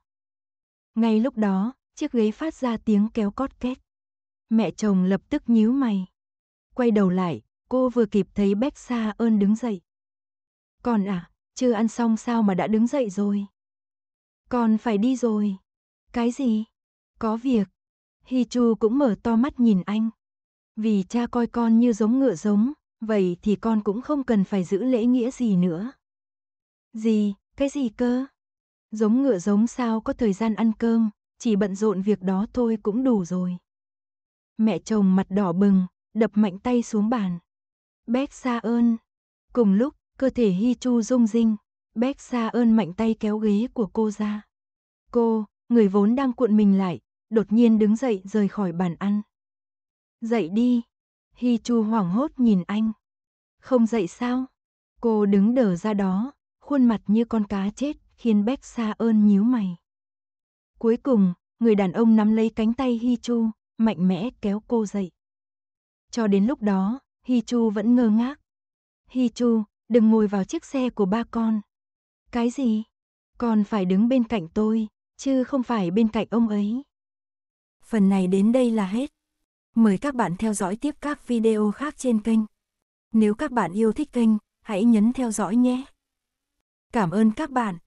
Ngay lúc đó, chiếc ghế phát ra tiếng kéo cót két. Mẹ chồng lập tức nhíu mày. Quay đầu lại, cô vừa kịp thấy Bách Sa ơn đứng dậy. Con à, chưa ăn xong sao mà đã đứng dậy rồi? Con phải đi rồi. Cái gì? Có việc. Hi Chu cũng mở to mắt nhìn anh. Vì cha coi con như giống ngựa giống, vậy thì con cũng không cần phải giữ lễ nghĩa gì nữa. Gì, cái gì cơ? Giống ngựa giống sao có thời gian ăn cơm, chỉ bận rộn việc đó thôi cũng đủ rồi. Mẹ chồng mặt đỏ bừng, đập mạnh tay xuống bàn. Bét xa ơn. Cùng lúc, cơ thể Hi Chu rung rinh, Bét xa ơn mạnh tay kéo ghế của cô ra. Cô, người vốn đang cuộn mình lại, đột nhiên đứng dậy rời khỏi bàn ăn. Dậy đi. Hi Chu hoảng hốt nhìn anh. Không dậy sao? Cô đứng đờ ra đó, khuôn mặt như con cá chết khiến Bách Sa ơn nhíu mày. Cuối cùng, người đàn ông nắm lấy cánh tay Hi Chu, mạnh mẽ kéo cô dậy. Cho đến lúc đó, Hi Chu vẫn ngơ ngác. Hi Chu, đừng ngồi vào chiếc xe của ba con. Cái gì? Con phải đứng bên cạnh tôi, chứ không phải bên cạnh ông ấy. Phần này đến đây là hết. Mời các bạn theo dõi tiếp các video khác trên kênh. Nếu các bạn yêu thích kênh, hãy nhấn theo dõi nhé. Cảm ơn các bạn.